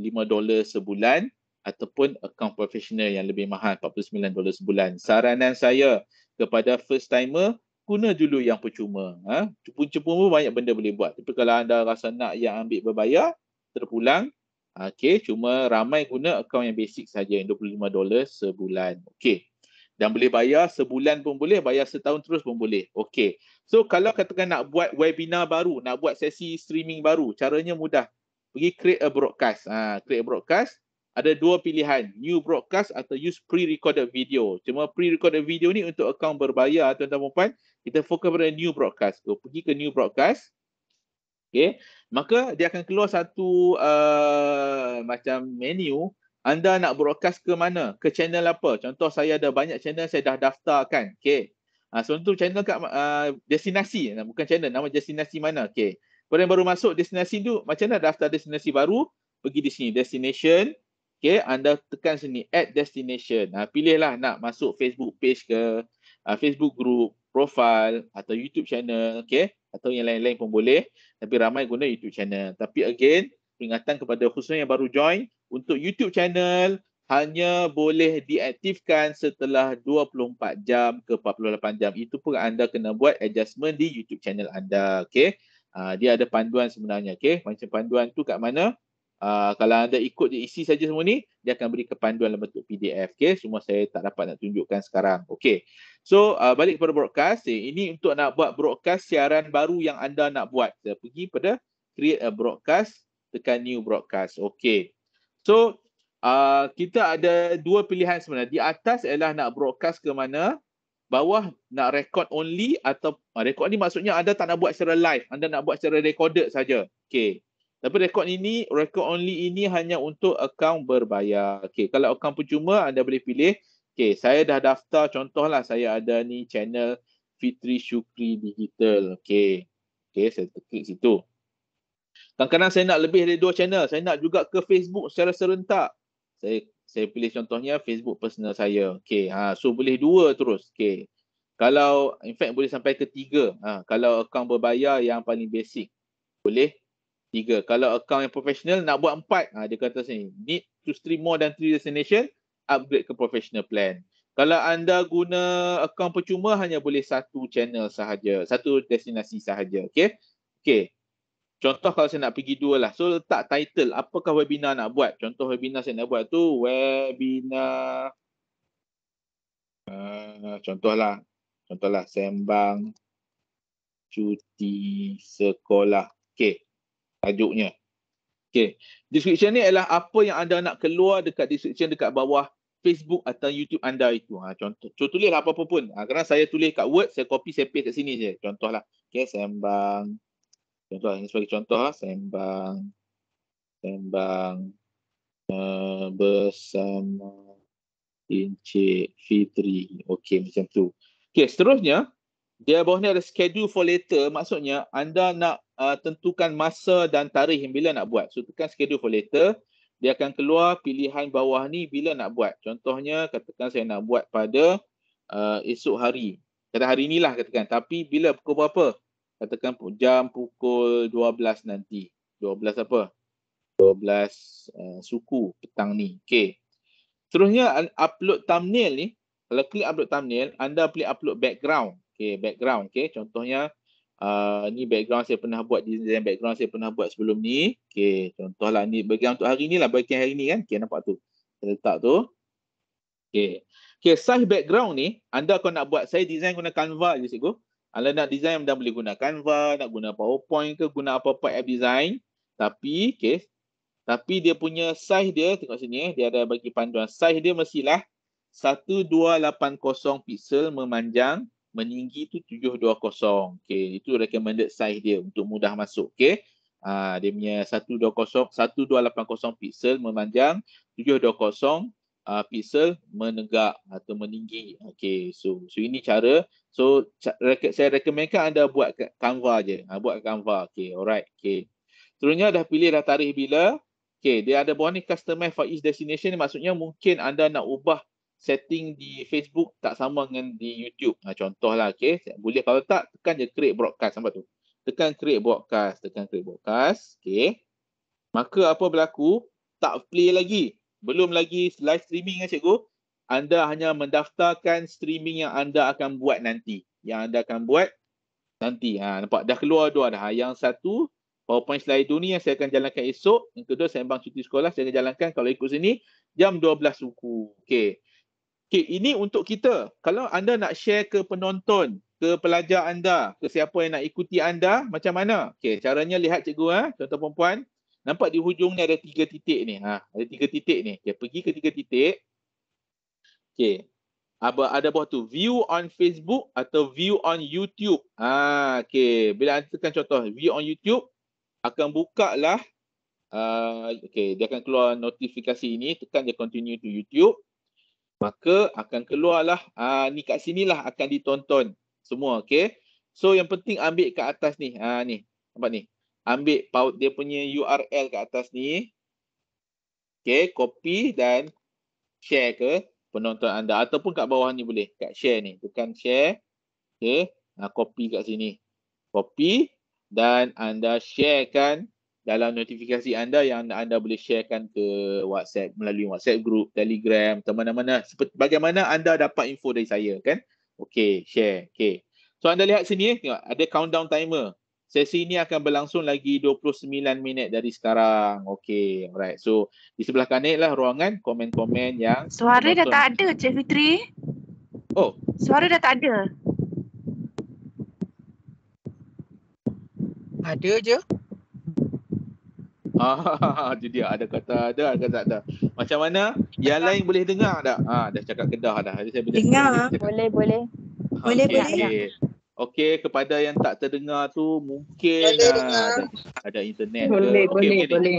sebulan ataupun account professional yang lebih mahal $49 sebulan. Saranan saya kepada first timer, guna dulu yang percuma. Ha? Cepu-cepu pun banyak benda boleh buat. Tapi kalau anda rasa nak yang ambil berbayar, terpulang. Okey, cuma ramai guna akaun yang basic saja yang 25 dolar sebulan. Okey. Dan boleh bayar sebulan pun boleh, bayar setahun terus pun boleh. Okey. So kalau katakan nak buat webinar baru, nak buat sesi streaming baru, caranya mudah. Pergi create a broadcast. Ha, create a broadcast ada dua pilihan new broadcast atau use pre-recorded video. Cuma pre-recorded video ni untuk akaun berbayar tuan-tuan dan puan, kita fokus pada new broadcast. So pergi ke new broadcast. Okey. Maka dia akan keluar satu uh, macam menu anda nak broadcast ke mana? Ke channel apa? Contoh saya ada banyak channel saya dah daftarkan. Okey. Ha, ah, so untuk channel kat uh, destinasi bukan channel nama destinasi mana? Okey. Kalau yang baru masuk destinasi tu macam mana daftar destinasi baru? Pergi di sini destination Okay, anda tekan sini add destination. Ha, pilihlah nak masuk Facebook page ke, ha, Facebook group, profile atau YouTube channel. Okay, atau yang lain-lain pun boleh. Tapi ramai guna YouTube channel. Tapi again, peringatan kepada khususnya yang baru join. Untuk YouTube channel, hanya boleh diaktifkan setelah 24 jam ke 48 jam. Itu pun anda kena buat adjustment di YouTube channel anda. Okay. Uh, ha, dia ada panduan sebenarnya. Okay. Macam panduan tu kat mana? Ah, kalau anda ikut dia isi saja semua ni, dia akan beri kepanduan dalam bentuk PDF. Okay, semua saya tak dapat nak tunjukkan sekarang. Okay, so uh, balik kepada broadcast. Eh, ini untuk nak buat broadcast siaran baru yang anda nak buat. Saya pergi pada create a broadcast, tekan new broadcast. Okay, so uh, kita ada dua pilihan sebenarnya. Di atas ialah nak broadcast ke mana, bawah nak record only atau uh, record ni maksudnya anda tak nak buat secara live, anda nak buat secara recorded saja. Okay. Tapi rekod ini, rekod only ini hanya untuk akaun berbayar. Okay, kalau akaun percuma anda boleh pilih. Okay, saya dah daftar contohlah saya ada ni channel Fitri Syukri Digital. Okay, okay saya klik situ. Kadang-kadang saya nak lebih dari dua channel. Saya nak juga ke Facebook secara serentak. Saya saya pilih contohnya Facebook personal saya. Okay, ha, so boleh dua terus. Okay, kalau in fact boleh sampai ketiga. Ha, kalau akaun berbayar yang paling basic boleh Tiga. Kalau account yang professional nak buat empat. Ha, dia kata sini. Need to stream more than three destination. Upgrade ke professional plan. Kalau anda guna account percuma hanya boleh satu channel sahaja. Satu destinasi sahaja. Okay. Okay. Contoh kalau saya nak pergi dua lah. So letak title. Apakah webinar nak buat? Contoh webinar saya nak buat tu. Webinar. Uh, contoh lah Sembang. Cuti. Sekolah. Okay tajuknya. Okay. Description ni adalah apa yang anda nak keluar dekat description dekat bawah Facebook atau YouTube anda itu. Ha, contoh, contoh tulislah apa-apa pun. Ha, kerana saya tulis kat Word, saya copy, saya paste kat sini je. Contohlah. Okay, sembang. Contoh, ini sebagai contoh. Ha. Sembang. Sembang. Uh, bersama Encik Fitri. Okay, macam tu. Okay, seterusnya dia bawah ni ada schedule for later maksudnya anda nak uh, tentukan masa dan tarikh bila nak buat so tekan schedule for later dia akan keluar pilihan bawah ni bila nak buat contohnya katakan saya nak buat pada uh, esok hari kata hari lah katakan tapi bila pukul berapa katakan jam pukul 12 nanti 12 apa 12 uh, suku petang ni okey seterusnya upload thumbnail ni kalau klik upload thumbnail anda boleh upload background okay, background. Okay, contohnya uh, ni background saya pernah buat design background saya pernah buat sebelum ni. Okay, contohlah ni bagian untuk hari ni lah bagian hari ni kan. Okay, nampak tu. Saya letak tu. Okay. Okay, size background ni, anda kalau nak buat, saya design guna Canva je cikgu. Anda nak design, anda boleh guna Canva, nak guna PowerPoint ke, guna apa-apa app design. Tapi, okay, tapi dia punya size dia, tengok sini, eh. dia ada bagi panduan. Size dia mestilah 1280 pixel memanjang meninggi tu 720. Okay. Itu recommended size dia untuk mudah masuk. Okay. Uh, ah, dia punya 120, 1280 pixel memanjang, 720 uh, pixel menegak atau meninggi. Okay. So, so ini cara. So rec- saya recommendkan anda buat Canva je. Ha, buat Canva. Okay. Alright. Okay. Seterusnya dah pilih dah tarikh bila. Okay, dia ada bawah ni customize for each destination ni maksudnya mungkin anda nak ubah setting di Facebook tak sama dengan di YouTube. Ha, contohlah, okay. boleh kalau tak, tekan je create broadcast. Nampak tu? Tekan create broadcast. Tekan create broadcast. Okay. Maka apa berlaku? Tak play lagi. Belum lagi live streaming kan cikgu? Anda hanya mendaftarkan streaming yang anda akan buat nanti. Yang anda akan buat nanti. Ha, nampak? Dah keluar dua dah. Ha, yang satu, PowerPoint slide ni yang saya akan jalankan esok. Yang kedua, sembang cuti sekolah. Saya akan jalankan kalau ikut sini, jam 12 suku. Okay. Okay, ini untuk kita. Kalau anda nak share ke penonton, ke pelajar anda, ke siapa yang nak ikuti anda, macam mana? Okay, caranya lihat cikgu, ha? contoh eh, tuan perempuan. Nampak di hujung ni ada tiga titik ni. Ha? Ada tiga titik ni. Okay, pergi ke tiga titik. Okay. Apa ada bawah tu? View on Facebook atau view on YouTube? Ha, okay. Bila hantarkan contoh, view on YouTube akan buka lah. Uh, okay, dia akan keluar notifikasi ini. Tekan dia continue to YouTube maka akan keluarlah uh, ni kat sinilah akan ditonton semua okey so yang penting ambil kat atas ni ha uh, ni nampak ni ambil paut dia punya URL kat atas ni okey copy dan share ke penonton anda ataupun kat bawah ni boleh kat share ni bukan share okey uh, copy kat sini copy dan anda sharekan dalam notifikasi anda yang anda boleh sharekan ke WhatsApp melalui WhatsApp group, Telegram, teman mana mana. bagaimana anda dapat info dari saya kan? Okey, share. Okey. So anda lihat sini eh, tengok ada countdown timer. Sesi ini akan berlangsung lagi 29 minit dari sekarang. Okey, alright. So di sebelah kanan lah ruangan komen-komen yang Suara dah tak ada, Cik Fitri. Oh, suara dah tak ada. Ada je. Ah, itu dia ada kata ada ada tak ada. Macam mana? Yang Kedah. lain boleh dengar tak? Ah, dah cakap Kedah dah. Jadi saya boleh dengar. Boleh, boleh. Ha, boleh, okay, boleh. Okay. Okey, kepada yang tak terdengar tu mungkin ah, ada, ada internet boleh, ke. Boleh, okay, boleh, boleh.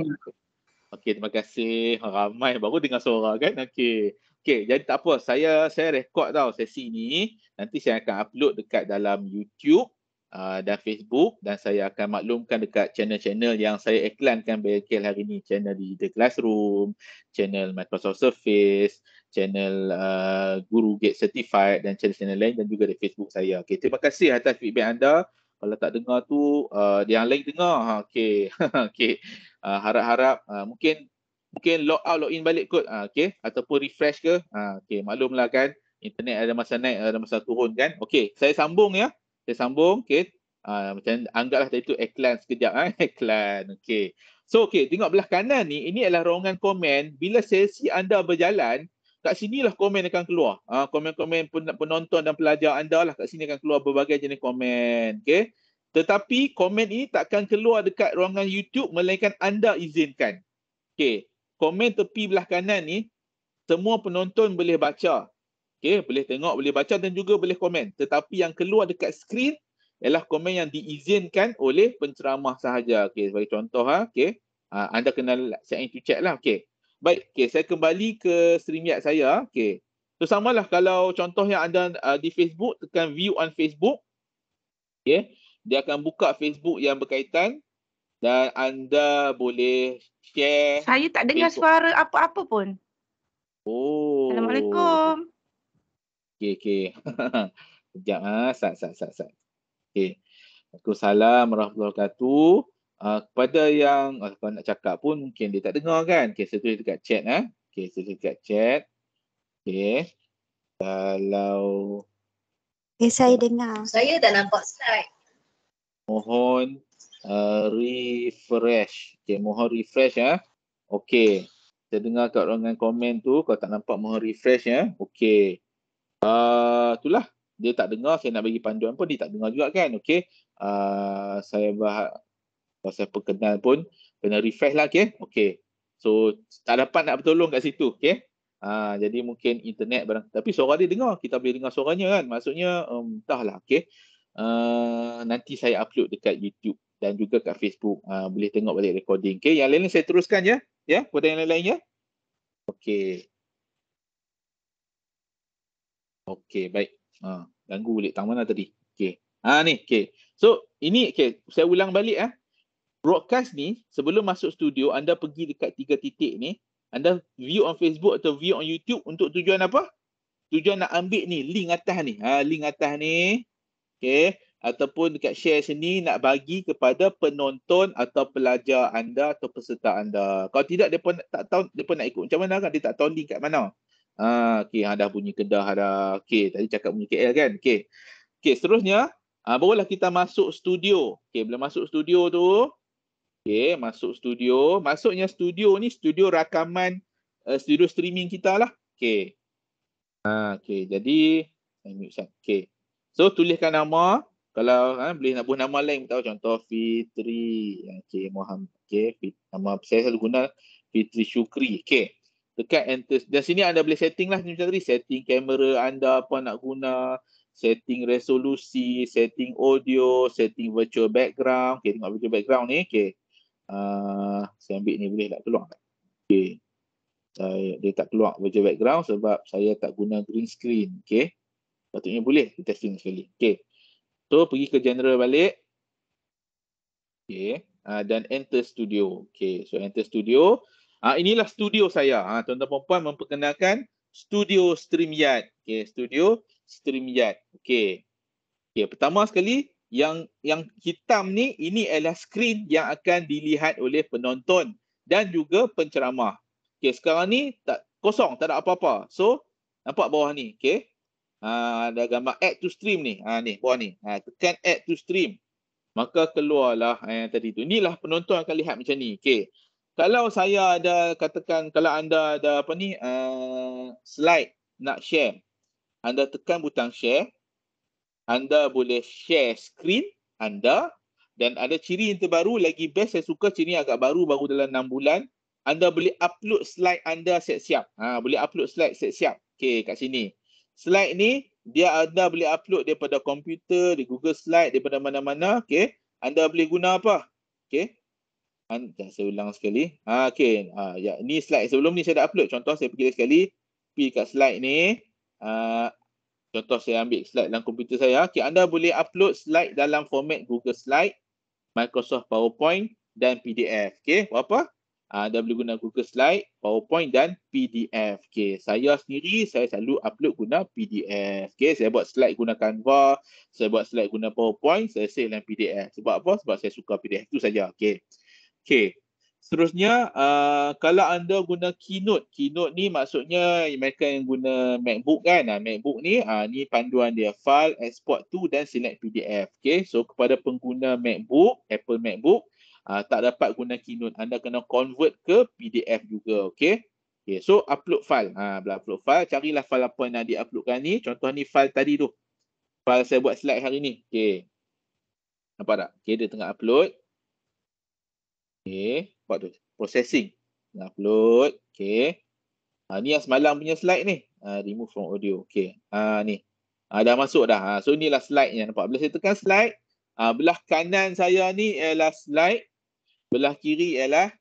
Okey, terima kasih. Ramai baru dengar suara kan? Okey. Okey, jadi tak apa. Saya saya rekod tau sesi ni. Nanti saya akan upload dekat dalam YouTube Uh, dan Facebook dan saya akan maklumkan dekat channel-channel yang saya iklankan BKL hari ini. Channel di The Classroom, channel Microsoft Surface, channel uh, Guru Gate Certified dan channel-channel lain dan juga di Facebook saya. Okay, terima kasih atas feedback anda. Kalau tak dengar tu, uh, yang lain dengar. Ha, okay. okay. Uh, harap-harap uh, mungkin mungkin log out, log in balik kot. Uh, okay. Ataupun refresh ke. Uh, okay. Maklumlah kan. Internet ada masa naik, ada masa turun kan. Okay. Saya sambung ya. Saya sambung. Okay. Uh, ah, macam anggaplah tadi tu iklan sekejap. Eh? Ah. Iklan. Okay. So okay. Tengok belah kanan ni. Ini adalah ruangan komen. Bila sesi anda berjalan. Kat sinilah komen akan keluar. Ah, komen-komen uh, penonton dan pelajar anda lah. Kat sini akan keluar berbagai jenis komen. Okay. Tetapi komen ini takkan keluar dekat ruangan YouTube. Melainkan anda izinkan. Okay. Komen tepi belah kanan ni. Semua penonton boleh baca. Okay, boleh tengok, boleh baca dan juga boleh komen. Tetapi yang keluar dekat skrin ialah komen yang diizinkan oleh penceramah sahaja. Okay, sebagai contoh, ha, okay. Ha, anda kenal saya ingin check lah. Okay. Baik, okay, saya kembali ke streamyard saya. Ha, okay. So, lah. kalau contoh yang anda uh, di Facebook, tekan view on Facebook. Okay. Dia akan buka Facebook yang berkaitan dan anda boleh share. Saya tak dengar Facebook. suara apa-apa pun. Oh. Assalamualaikum. Okey, okey. Sekejap, ha. Ah. Sat, sat, sat, sat. Okey. Assalamualaikum warahmatullahi wabarakatuh. Uh, kepada yang uh, kalau nak cakap pun mungkin dia tak dengar kan. Okey, saya tulis dekat chat, ha. Okey, saya tulis dekat chat. Okey. Kalau... Okay, eh, saya dengar. Saya dah nampak slide. Mohon uh, refresh. Okey, mohon refresh, ya. Okey. Saya dengar kat ruangan komen tu, kalau tak nampak mohon refresh, ya. Okey uh, itulah dia tak dengar saya nak bagi panduan pun dia tak dengar juga kan okay? uh, ah, saya bahas kalau saya perkenal pun kena refresh lah okay? okey so tak dapat nak bertolong kat situ okay? uh, ah, jadi mungkin internet barang tapi suara dia dengar kita boleh dengar suaranya kan maksudnya um, entahlah okay? uh, nanti saya upload dekat YouTube dan juga kat Facebook uh, boleh tengok balik recording okay? yang lain-lain saya teruskan ya ya yeah? pada yang lain-lain ya Okey, baik. Ha, ganggu balik tang mana tadi? Okey. Ha ni, okey. So, ini okey, saya ulang balik eh. Broadcast ni sebelum masuk studio anda pergi dekat tiga titik ni, anda view on Facebook atau view on YouTube untuk tujuan apa? Tujuan nak ambil ni link atas ni. Ha, link atas ni. Okey ataupun dekat share sini nak bagi kepada penonton atau pelajar anda atau peserta anda. Kalau tidak, mereka tak tahu, mereka nak ikut macam mana kan? Dia tak tahu link kat mana. Ha, okay, ha, dah bunyi kedah, ada ha, okay, tadi cakap bunyi KL kan? Okay, okay seterusnya, ha, barulah kita masuk studio. Okay, bila masuk studio tu, okay, masuk studio. Maksudnya studio ni studio rakaman, uh, studio streaming kita lah. Okay. Ha, okay, jadi, okay. So, tuliskan nama. Kalau ha, boleh nak buat nama lain, tahu contoh Fitri, okay, ha, Muhammad, okay, nama saya selalu guna Fitri Syukri, okay dekat enter dan sini anda boleh setting lah macam tadi setting kamera anda apa nak guna setting resolusi setting audio setting virtual background okay tengok virtual background ni okay uh, saya ambil ni boleh tak keluar tak okay saya, dia tak keluar virtual background sebab saya tak guna green screen okay patutnya boleh kita testing sekali okay so pergi ke general balik okay uh, dan enter studio okay so enter studio Ha, inilah studio saya. Ha, tuan-tuan perempuan memperkenalkan studio StreamYard. Okay, studio StreamYard. Okey. Okey. pertama sekali yang yang hitam ni ini adalah skrin yang akan dilihat oleh penonton dan juga penceramah. Okey. sekarang ni tak kosong, tak ada apa-apa. So, nampak bawah ni. okey? Ha, ada gambar add to stream ni. Ha, ni, bawah ni. Ha, tekan add to stream. Maka keluarlah yang eh, tadi tu. Inilah penonton akan lihat macam ni. okey? kalau saya ada katakan kalau anda ada apa ni uh, slide nak share anda tekan butang share anda boleh share screen anda dan ada ciri yang terbaru lagi best saya suka ciri ni agak baru baru dalam 6 bulan anda boleh upload slide anda siap-siap ha, boleh upload slide siap-siap okey kat sini slide ni dia anda boleh upload daripada komputer di Google Slide daripada mana-mana okey anda boleh guna apa okey kan sekejap saya ulang sekali. Ha, okay. Ha, ya. Ni slide sebelum ni saya dah upload. Contoh saya pergi sekali. Pergi kat slide ni. Ha, contoh saya ambil slide dalam komputer saya. Okay, anda boleh upload slide dalam format Google Slide, Microsoft PowerPoint dan PDF. Okay, buat apa? Ha, anda boleh guna Google Slide, PowerPoint dan PDF. Okay, saya sendiri saya selalu upload guna PDF. Okay, saya buat slide guna Canva, saya buat slide guna PowerPoint, saya save dalam PDF. Sebab apa? Sebab saya suka PDF. Itu saja. Okay. Okay. Seterusnya, uh, kalau anda guna keynote, keynote ni maksudnya mereka yang guna MacBook kan. Uh, MacBook ni, uh, ni panduan dia. File, export tu dan select PDF. Okay. So, kepada pengguna MacBook, Apple MacBook, uh, tak dapat guna keynote. Anda kena convert ke PDF juga. Okay. Okay, so upload file. Ha, bila upload file, carilah file apa yang dia uploadkan ni. Contoh ni file tadi tu. File saya buat slide hari ni. Okay. Nampak tak? Okay, dia tengah upload. Okay, buat tu. Processing. Nak upload. Okay. Ha, ah, ni yang semalam punya slide ni. Ha, remove from audio. Okay. Ha, ah, ni. Ha, dah masuk dah. Ha, so, lah slide yang nampak. Bila saya tekan slide, ha, belah kanan saya ni ialah slide. Belah kiri ialah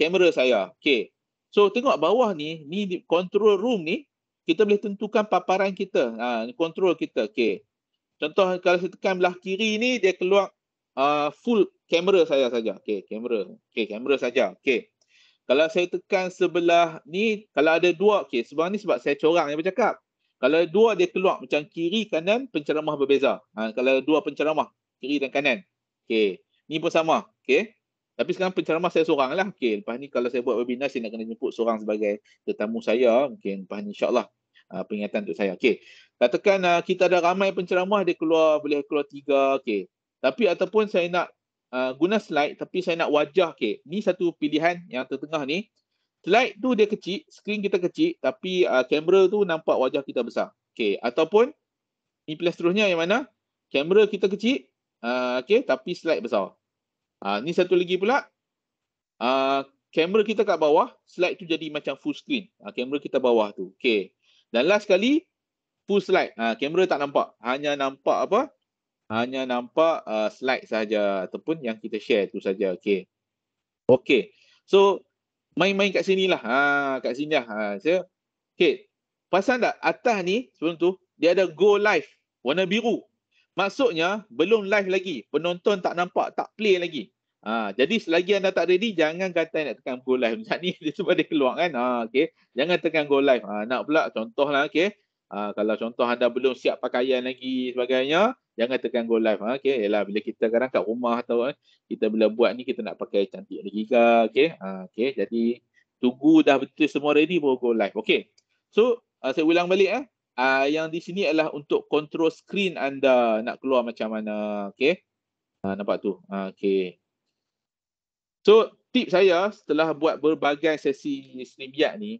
kamera uh, saya. Okay. So, tengok bawah ni. Ni control room ni. Kita boleh tentukan paparan kita. Ha, control kita. Okay. Contoh, kalau saya tekan belah kiri ni, dia keluar uh, full kamera saya saja. Okey, kamera. Okey, kamera saja. Okey. Kalau saya tekan sebelah ni, kalau ada dua, okey, sebelah ni sebab saya corang yang bercakap. Kalau dua dia keluar macam kiri kanan penceramah berbeza. Ha, kalau dua penceramah kiri dan kanan. Okey. Ni pun sama. Okey. Tapi sekarang penceramah saya seoranglah. Okey. Lepas ni kalau saya buat webinar saya nak kena jemput seorang sebagai tetamu saya. mungkin Lepas ni insya-Allah uh, peringatan untuk saya. Okey. Katakan uh, ah, kita ada ramai penceramah dia keluar boleh keluar tiga. Okey. Tapi ataupun saya nak uh, guna slide tapi saya nak wajah. Okay. Ni satu pilihan yang tertengah ni. Slide tu dia kecil, screen kita kecil tapi uh, kamera tu nampak wajah kita besar. Okay. Ataupun ni pilihan seterusnya yang mana kamera kita kecil uh, okay, tapi slide besar. Uh, ni satu lagi pula. Uh, kamera uh, kita kat bawah, slide tu jadi macam full screen. Uh, kamera uh, kita bawah tu. Okay. Dan last sekali, full slide. Kamera uh, tak nampak. Hanya nampak apa? hanya nampak uh, slide saja ataupun yang kita share tu saja okey okey so main-main kat sini lah. ha kat sini sinilah ha saya okey pasal tak atas ni sebelum tu dia ada go live warna biru maksudnya belum live lagi penonton tak nampak tak play lagi ha jadi selagi anda tak ready jangan kata nak tekan go live macam ni dia sebab dia keluar kan ha okey jangan tekan go live ha nak pula contohlah okey ha, kalau contoh anda belum siap pakaian lagi sebagainya Jangan tekan go live. Ah, okay. Yalah, bila kita sekarang kat rumah atau ah, kita bila buat ni kita nak pakai cantik lagi ke. Okay. Ah, okay. Jadi tunggu dah betul semua ready baru go live. Okay. So saya ulang balik. Eh. Uh, yang di sini adalah untuk control screen anda nak keluar macam mana. Okay. Uh, nampak tu. Okay. So tip saya setelah buat berbagai sesi streamyard ni.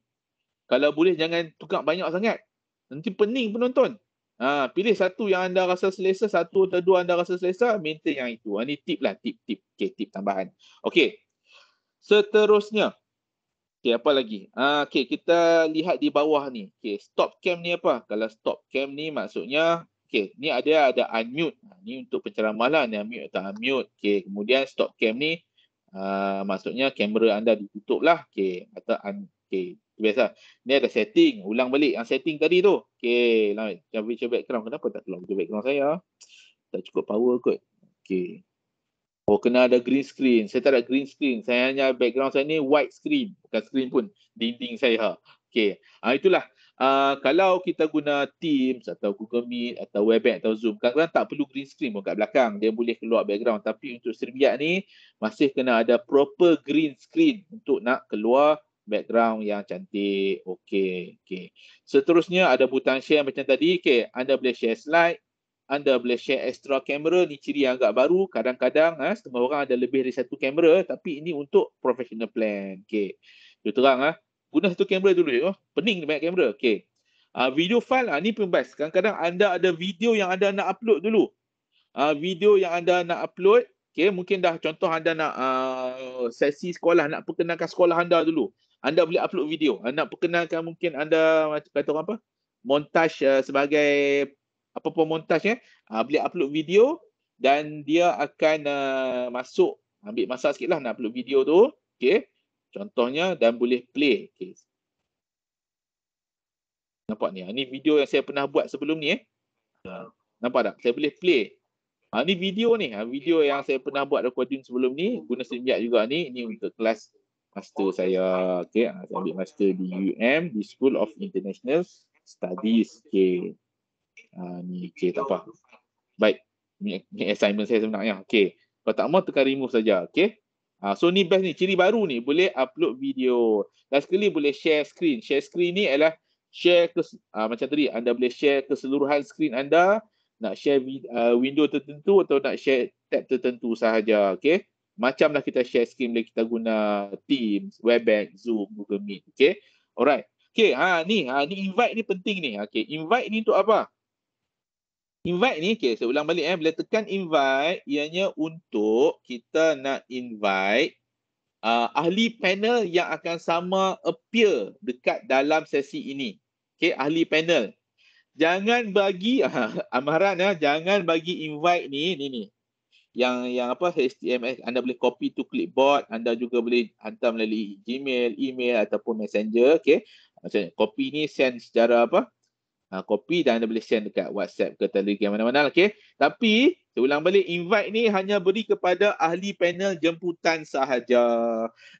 Kalau boleh jangan tukar banyak sangat. Nanti pening penonton. Ha, pilih satu yang anda rasa selesa, satu atau dua anda rasa selesa, maintain yang itu. Ini ha, tip lah, tip, tip. Okay, tip tambahan. Okay. Seterusnya. Okay, apa lagi? Ha, okay, kita lihat di bawah ni. Okay, stop cam ni apa? Kalau stop cam ni maksudnya, okay, ni ada ada unmute. Ha, ni untuk penceramah lah, ni unmute atau unmute. Okay, kemudian stop cam ni, uh, maksudnya kamera anda ditutup lah. Okay, atau unmute. Okay. Biasa. Ni ada setting. Ulang balik yang setting tadi tu. Okay. Macam virtual background. Kenapa tak keluar virtual background saya? Tak cukup power kot. Okay. Oh kena ada green screen. Saya tak ada green screen. Saya hanya background saya ni white screen. Bukan screen pun. Dinding saya. Okay. Ha, ah, itulah. Uh, kalau kita guna Teams atau Google Meet atau Webex atau Zoom kadang-kadang tak perlu green screen pun kat belakang dia boleh keluar background tapi untuk serbiat ni masih kena ada proper green screen untuk nak keluar background yang cantik. Okey, okey. Seterusnya ada butang share macam tadi. Okey, anda boleh share slide. Anda boleh share extra kamera. Ni ciri yang agak baru. Kadang-kadang ha, setengah orang ada lebih dari satu kamera. Tapi ini untuk professional plan. Okey. Dia terang. Ha. Guna satu kamera dulu. Ya. Oh, pening banyak kamera. Okey. Uh, video file uh, ni pun best. Kadang-kadang anda ada video yang anda nak upload dulu. Uh, video yang anda nak upload. Okay, mungkin dah contoh anda nak uh, sesi sekolah. Nak perkenalkan sekolah anda dulu anda boleh upload video anda ah, nak perkenalkan mungkin anda kata orang apa Montage uh, sebagai apa pun montaj eh uh, boleh upload video dan dia akan uh, masuk ambil masa sikitlah nak upload video tu okay? contohnya dan boleh play okey nampak ni Ini video yang saya pernah buat sebelum ni eh nampak tak saya boleh play Ini video ni video yang saya pernah buat recording sebelum ni guna senjat juga ni Ini untuk kelas master saya okay ah, saya ambil master di UM di School of International Studies okay uh, ni okay tak apa baik ni, ni assignment saya sebenarnya okay pertama tekan remove saja okay ah, Ha, so ni best ni, ciri baru ni boleh upload video. Last kali boleh share screen. Share screen ni ialah share ke, ha, macam tadi anda boleh share keseluruhan screen anda. Nak share uh, window tertentu atau nak share tab tertentu sahaja. Okay macam lah kita share screen bila kita guna Teams, Webex, Zoom, Google Meet. Okay. Alright. Okay. Ha, ni, ha, ni invite ni penting ni. Okay. Invite ni untuk apa? Invite ni, okay, saya ulang balik. Eh. Bila tekan invite, ianya untuk kita nak invite uh, ahli panel yang akan sama appear dekat dalam sesi ini. Okay, ahli panel. Jangan bagi, uh, amaran ya, jangan bagi invite ni, ni, ni yang yang apa HTML anda boleh copy to clipboard anda juga boleh hantar melalui Gmail email ataupun Messenger okey macam copy ni send secara apa ha, copy dan anda boleh send dekat WhatsApp ke Telegram mana-mana okey tapi saya ulang balik invite ni hanya beri kepada ahli panel jemputan sahaja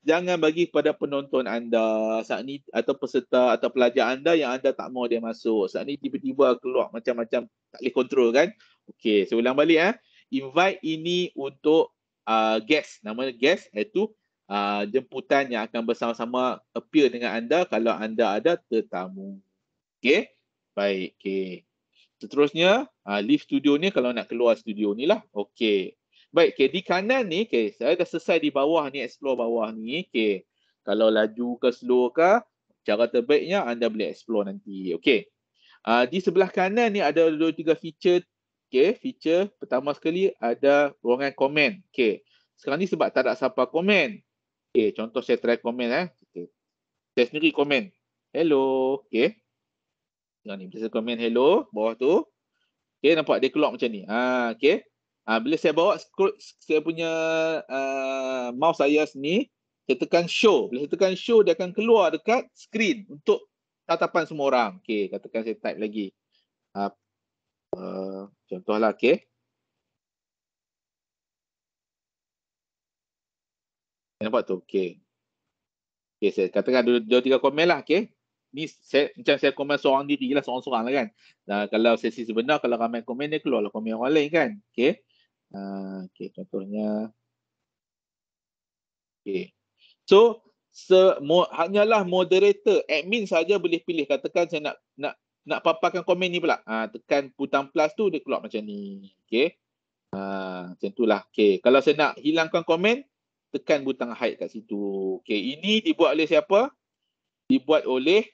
jangan bagi kepada penonton anda saat ni atau peserta atau pelajar anda yang anda tak mau dia masuk saat ni tiba-tiba keluar macam-macam tak boleh kontrol kan okey saya ulang balik eh ha invite ini untuk uh, guest. Nama guest iaitu uh, jemputan yang akan bersama-sama appear dengan anda kalau anda ada tetamu. Okay. Baik. Okay. Seterusnya, uh, lift studio ni kalau nak keluar studio ni lah. Okay. Baik. Okay. Di kanan ni, okay. saya dah selesai di bawah ni, explore bawah ni. Okay. Kalau laju ke slow ke, cara terbaiknya anda boleh explore nanti. Okay. Uh, di sebelah kanan ni ada dua tiga feature Okay, feature pertama sekali ada ruangan komen. Okay, sekarang ni sebab tak ada siapa komen. Okay, contoh saya try komen eh. Okay. Saya sendiri komen. Hello, okay. Sekarang ni, bila saya komen hello, bawah tu. Okay, nampak dia keluar macam ni. Ha, okay. Ha, bila saya bawa scroll, saya punya uh, mouse saya sini, saya tekan show. Bila saya tekan show, dia akan keluar dekat screen untuk tatapan semua orang. Okay, katakan saya type lagi. Uh, Uh, contohlah K. Nampak tu? K. K saya katakan dua, dua tiga komen lah. K. Ni saya, macam saya komen seorang diri lah. Seorang-seorang lah kan. Nah, kalau sesi sebenar, kalau ramai komen dia keluarlah komen orang lain kan. K. Uh, K contohnya. K. So, se, mo, hanyalah moderator. Admin saja boleh pilih. Katakan saya nak nak nak paparkan komen ni pula. Ha, tekan butang plus tu dia keluar macam ni. Okay. Ha, ah, macam tu lah. Okay. Kalau saya nak hilangkan komen, tekan butang hide kat situ. Okay. Ini dibuat oleh siapa? Dibuat oleh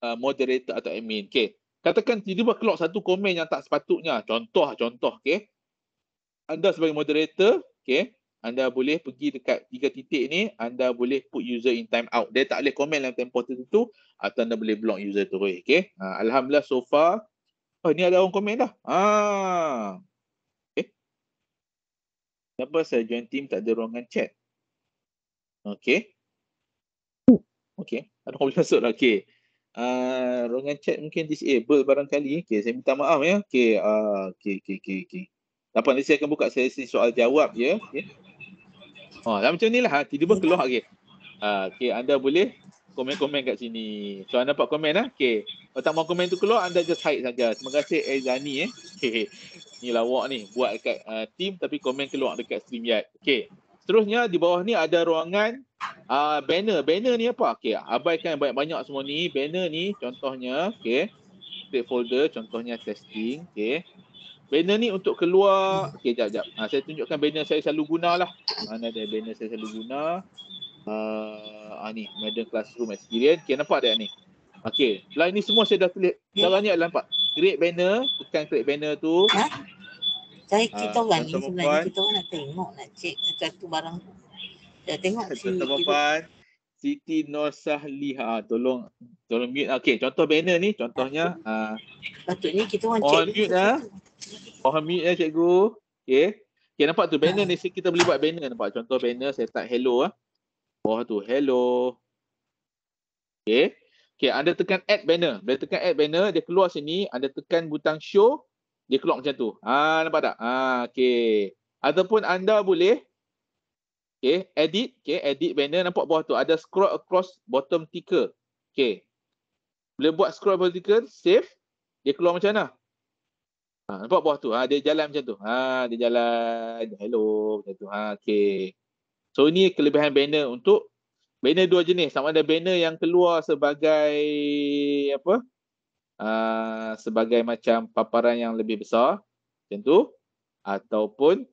uh, moderator atau admin. Okay. Katakan tiba-tiba keluar satu komen yang tak sepatutnya. Contoh, contoh. Okay. Anda sebagai moderator, okay anda boleh pergi dekat tiga titik ni, anda boleh put user in time out. Dia tak boleh komen dalam tempoh tertentu atau anda boleh block user tu. Okay. Uh, ha, Alhamdulillah so far. Oh, ni ada orang komen dah. Ah. Ha. Eh? Kenapa saya join team tak ada ruangan chat? Okay. Okay. Ada orang boleh masuk dah. Okay. Uh, ah, ruangan chat mungkin disable barangkali. Okay. Saya minta maaf ya. Okay. Uh, ah, okay. Okay. Okay. Okay. Tak apa. Nanti saya akan buka sesi soal jawab ya. Okay. Ha, dan macam ni lah. Ha, tiba-tiba keluar lagi. Okay. Ha, okay, anda boleh komen-komen kat sini. So, anda dapat komen lah. Okay. Kalau tak mau komen tu keluar, anda just hide saja. Terima kasih Ezani eh. Okay. Eh. Ni lawak ni. Buat dekat uh, team tapi komen keluar dekat stream yet. Okay. Seterusnya, di bawah ni ada ruangan uh, banner. Banner ni apa? Okay. Abaikan banyak-banyak semua ni. Banner ni contohnya. Okay. State folder contohnya testing. Okay banner ni untuk keluar okey jap jap ha, saya tunjukkan banner saya selalu guna lah. mana ada banner saya selalu guna uh, ah ni Madden classroom experience okey nampak tak ni okey lain ni semua saya dah tulis sekarang ni ada nampak create banner tekan create banner tu ha? saya ah, kita orang ha, ni sebenarnya kita orang nak tengok nak cek satu barang dah tengok sini tempat Siti Nur Sahliha tolong tolong mute. Okey, contoh banner ni contohnya a uh, patutnya kita orang cek. On mute ah. Fahami oh, ya eh, cikgu. okay. Okey nampak tu banner ni kita boleh buat banner nampak. Contoh banner saya tak hello ah. Bawah tu hello. okay. Okay, anda tekan add banner. Bila tekan add banner dia keluar sini, anda tekan butang show dia keluar macam tu. Ha nampak tak? Ha okey. Ataupun anda boleh Okay, edit. Okay, edit banner. Nampak bawah tu ada scroll across bottom ticker. Okay. Boleh buat scroll bottom ticker, save. Dia keluar macam mana? Ha, nampak buah tu? Ha, dia jalan macam tu. Ha, dia jalan, hello macam tu. Ha, okay. So ini kelebihan banner untuk banner dua jenis. Sama ada banner yang keluar sebagai apa? Uh, sebagai macam paparan yang lebih besar. Macam tu. Ataupun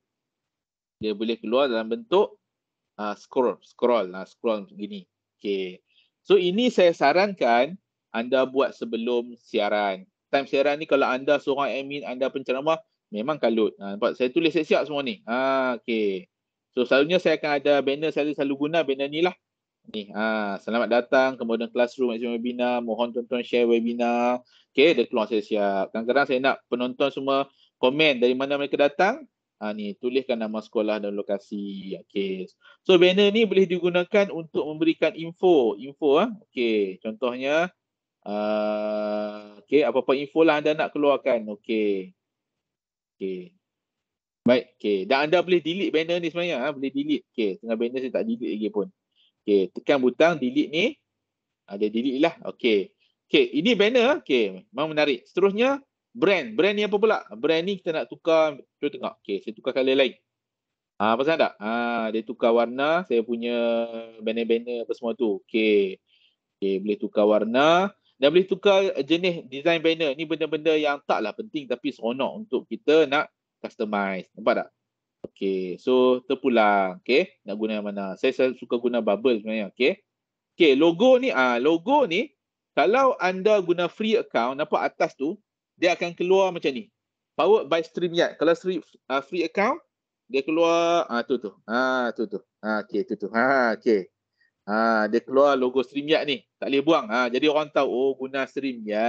dia boleh keluar dalam bentuk uh, scroll. Scroll lah. Scroll begini. Okay. So ini saya sarankan anda buat sebelum siaran time siaran ni kalau anda seorang admin, anda penceramah memang kalut. Ha, nampak saya tulis siap-siap semua ni. Ha, okay. So selalunya saya akan ada banner saya selalu guna banner ni lah. Ni, ha, selamat datang kemudian classroom maximum webinar. Mohon tonton share webinar. Okay, dia keluar saya siap. Kadang-kadang saya nak penonton semua komen dari mana mereka datang. Ha, ni tuliskan nama sekolah dan lokasi. Okay. So banner ni boleh digunakan untuk memberikan info. Info Ha? Okay. Contohnya, Ah, okay, apa-apa info lah anda nak keluarkan. Okay. Okay. Baik. Okay. Dan anda boleh delete banner ni sebenarnya. Ha? Boleh delete. Okay. Tengah banner saya tak delete lagi pun. Okay. Tekan butang delete ni. Ada ah, delete lah. Okay. Okay. Ini banner. Okay. Memang menarik. Seterusnya brand. Brand ni apa pula? Brand ni kita nak tukar. Cuba tengok. Okay. Saya tukar color lain. Ah, ha, pasal tak? Ah, ha, dia tukar warna. Saya punya banner-banner apa semua tu. Okay. Okay. Boleh tukar warna. Dah boleh tukar jenis design banner. Ni benda-benda yang taklah penting tapi seronok untuk kita nak customize. Nampak tak? Okay. So terpulang. Okay. Nak guna yang mana? Saya suka guna bubble sebenarnya. Okay. Okay. Logo ni. ah uh, Logo ni. Kalau anda guna free account. Nampak atas tu. Dia akan keluar macam ni. Powered by stream StreamYard. Kalau free, uh, ah, free account. Dia keluar. ah uh, tu tu. ah uh, tu tu. uh, okay. Tu tu. ah uh, ha, okay. ah uh, dia keluar logo stream StreamYard ni tak boleh buang. Ha, jadi orang tahu, oh guna stream ya.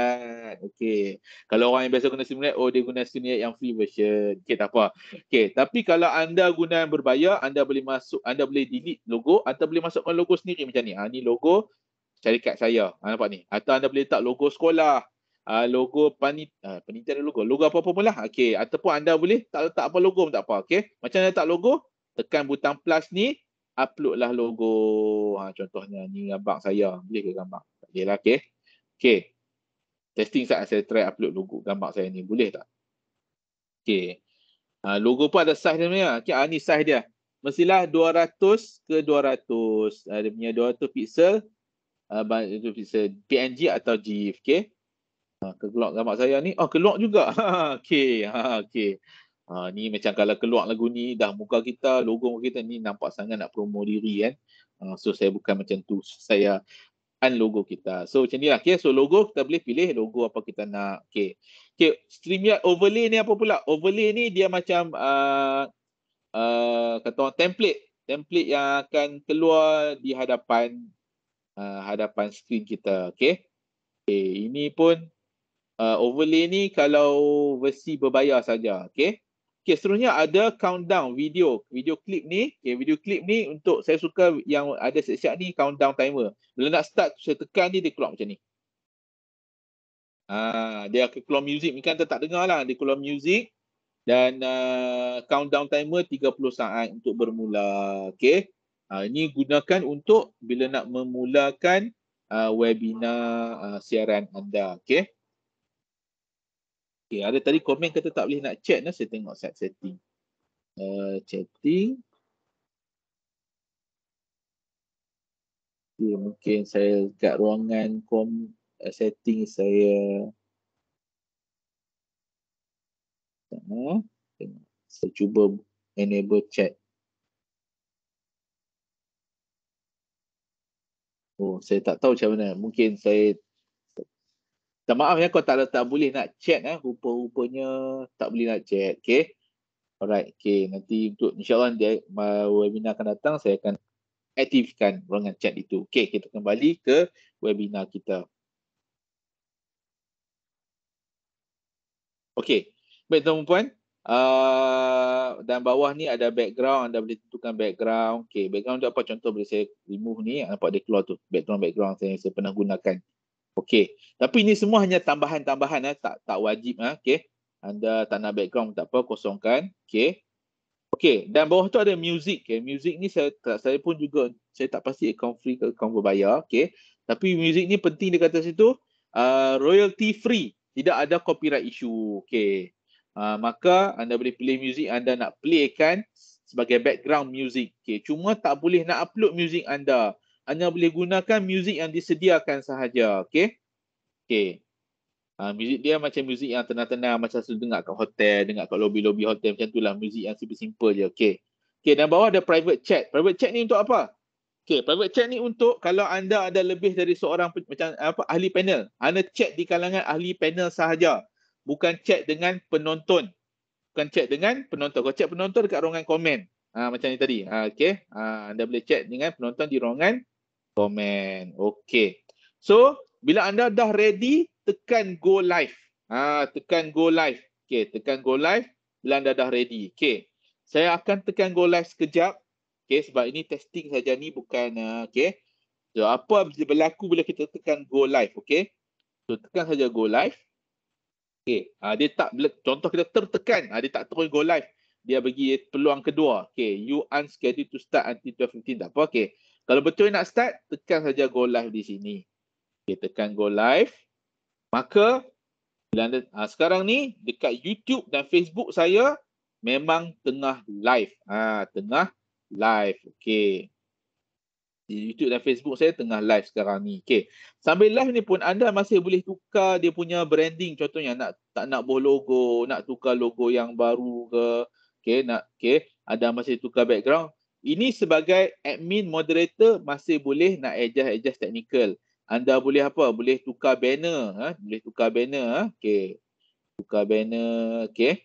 Okay. Kalau orang yang biasa guna StreamYard, oh dia guna StreamYard yang free version. Okay, tak apa. Okay, tapi kalau anda guna yang berbayar, anda boleh masuk, anda boleh delete logo Anda boleh masukkan logo sendiri macam ni. Ha, ni logo syarikat saya. Ha, nampak ni? Atau anda boleh letak logo sekolah. Ha, logo panit, ha, panitia ada logo. Logo apa-apa pun lah. Okay, ataupun anda boleh tak letak apa logo pun tak apa. Okay, macam anda letak logo, tekan butang plus ni, Upload lah logo ha, contohnya ni gambar saya boleh ke gambar tak boleh lah okey okey testing saat saya try upload logo gambar saya ni boleh tak Okay. ha, logo pun ada size dia punya okey ha, ni size dia mestilah 200 ke 200 ha, dia punya 200 pixel ha, pixel png atau gif okay? ha, keluar gambar saya ni oh keluar juga Okay, ha, okay. Ha, Ha, ni macam kalau keluar lagu ni dah muka kita, logo kita ni nampak sangat nak promo diri kan. Ha, so saya bukan macam tu. Saya un logo kita. So macam ni lah. Okay, so logo kita boleh pilih logo apa kita nak. Okay. Okay, StreamYard overlay ni apa pula? Overlay ni dia macam uh, uh, kata orang template. Template yang akan keluar di hadapan uh, hadapan screen kita. Okay. Okay, ini pun uh, overlay ni kalau versi berbayar saja. Okay. Okay, seterusnya ada countdown video. Video clip ni, okay, video clip ni untuk saya suka yang ada siap-siap ni countdown timer. Bila nak start, saya tekan ni, dia keluar macam ni. Ah, dia akan keluar music. Mungkin kan tak dengar lah. Dia keluar music dan uh, countdown timer 30 saat untuk bermula. Okay. Ha, ini gunakan untuk bila nak memulakan uh, webinar uh, siaran anda. Okay. Okay, ada tadi komen kata tak boleh nak chat dah. Saya tengok set setting. Uh, chatting. Okay, mungkin saya kat ruangan kom uh, setting saya. Eh. saya cuba enable chat. Oh, saya tak tahu macam mana. Mungkin saya Minta maaf ya kalau tak, tak boleh nak chat eh. Rupa-rupanya tak boleh nak chat. Okay. Alright. Okay. Nanti untuk insyaAllah dia, webinar akan datang. Saya akan aktifkan ruangan chat itu. Okay. Kita kembali ke webinar kita. Okay. Baik tuan-puan. Uh, dan bawah ni ada background. Anda boleh tentukan background. Okay. Background untuk apa? Contoh boleh saya remove ni. Nampak dia keluar tu. Background-background saya, saya pernah gunakan. Okey. Tapi ini semua hanya tambahan-tambahan eh. tak tak wajib eh. Okey. Anda tak nak background tak apa kosongkan. Okey. Okey, dan bawah tu ada music. Okay. Music ni saya saya pun juga saya tak pasti account free ke account berbayar. Okey. Tapi music ni penting dia kata situ. Uh, royalty free. Tidak ada copyright issue. Okey. Uh, maka anda boleh pilih music anda nak playkan sebagai background music. Okey. Cuma tak boleh nak upload music anda anda boleh gunakan muzik yang disediakan sahaja. Okay. Okay. Ha, muzik dia macam muzik yang tenang-tenang macam tu dengar kat hotel, dengar kat lobby-lobby hotel macam itulah muzik yang simple-simple je. Okay. Okay dan bawah ada private chat. Private chat ni untuk apa? Okay private chat ni untuk kalau anda ada lebih dari seorang macam apa ahli panel. Anda chat di kalangan ahli panel sahaja. Bukan chat dengan penonton. Bukan chat dengan penonton. kau chat penonton dekat ruangan komen. Ha, macam ni tadi. Ha, okay. Ha, anda boleh chat dengan penonton di ruangan komen. Okay. So, bila anda dah ready, tekan go live. Ha, tekan go live. Okay, tekan go live bila anda dah ready. Okay. Saya akan tekan go live sekejap. Okay, sebab ini testing saja ni bukan, uh, okay. So, apa yang berlaku bila kita tekan go live, okay. So, tekan saja go live. Okay, ha, uh, dia tak, contoh kita tertekan, ha, dia tak terus go live. Dia bagi peluang kedua. Okay, you unscheduled to start until 12.15. Tak apa, okay. Kalau betul nak start, tekan saja go live di sini. Okay, tekan go live. Maka bila anda, ha, sekarang ni dekat YouTube dan Facebook saya memang tengah live. Ha, tengah live. Okay. Di YouTube dan Facebook saya tengah live sekarang ni. Okay. Sambil live ni pun anda masih boleh tukar dia punya branding. Contohnya nak tak nak buah logo, nak tukar logo yang baru ke. Okay, nak, okay. Ada masih tukar background. Ini sebagai admin moderator masih boleh nak adjust-adjust technical. Anda boleh apa? Boleh tukar banner. Ha? Boleh tukar banner. Ha? Okay. Tukar banner. Okay.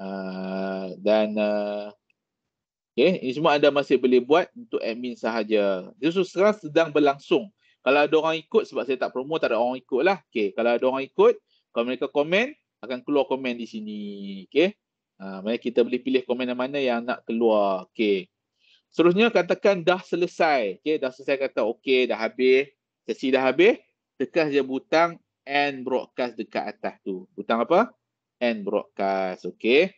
Uh, ah, dan uh, ah, okay. ini semua anda masih boleh buat untuk admin sahaja. Justru sekarang sedang berlangsung. Kalau ada orang ikut sebab saya tak promo, tak ada orang ikut lah. Okay. Kalau ada orang ikut, kalau mereka komen, akan keluar komen di sini. Okay. Uh, ah, mana kita boleh pilih komen mana yang nak keluar. Okay. Seterusnya katakan dah selesai. Okey, dah selesai kata okey, dah habis. Sesi dah habis. Tekan je butang and broadcast dekat atas tu. Butang apa? And broadcast. Okey.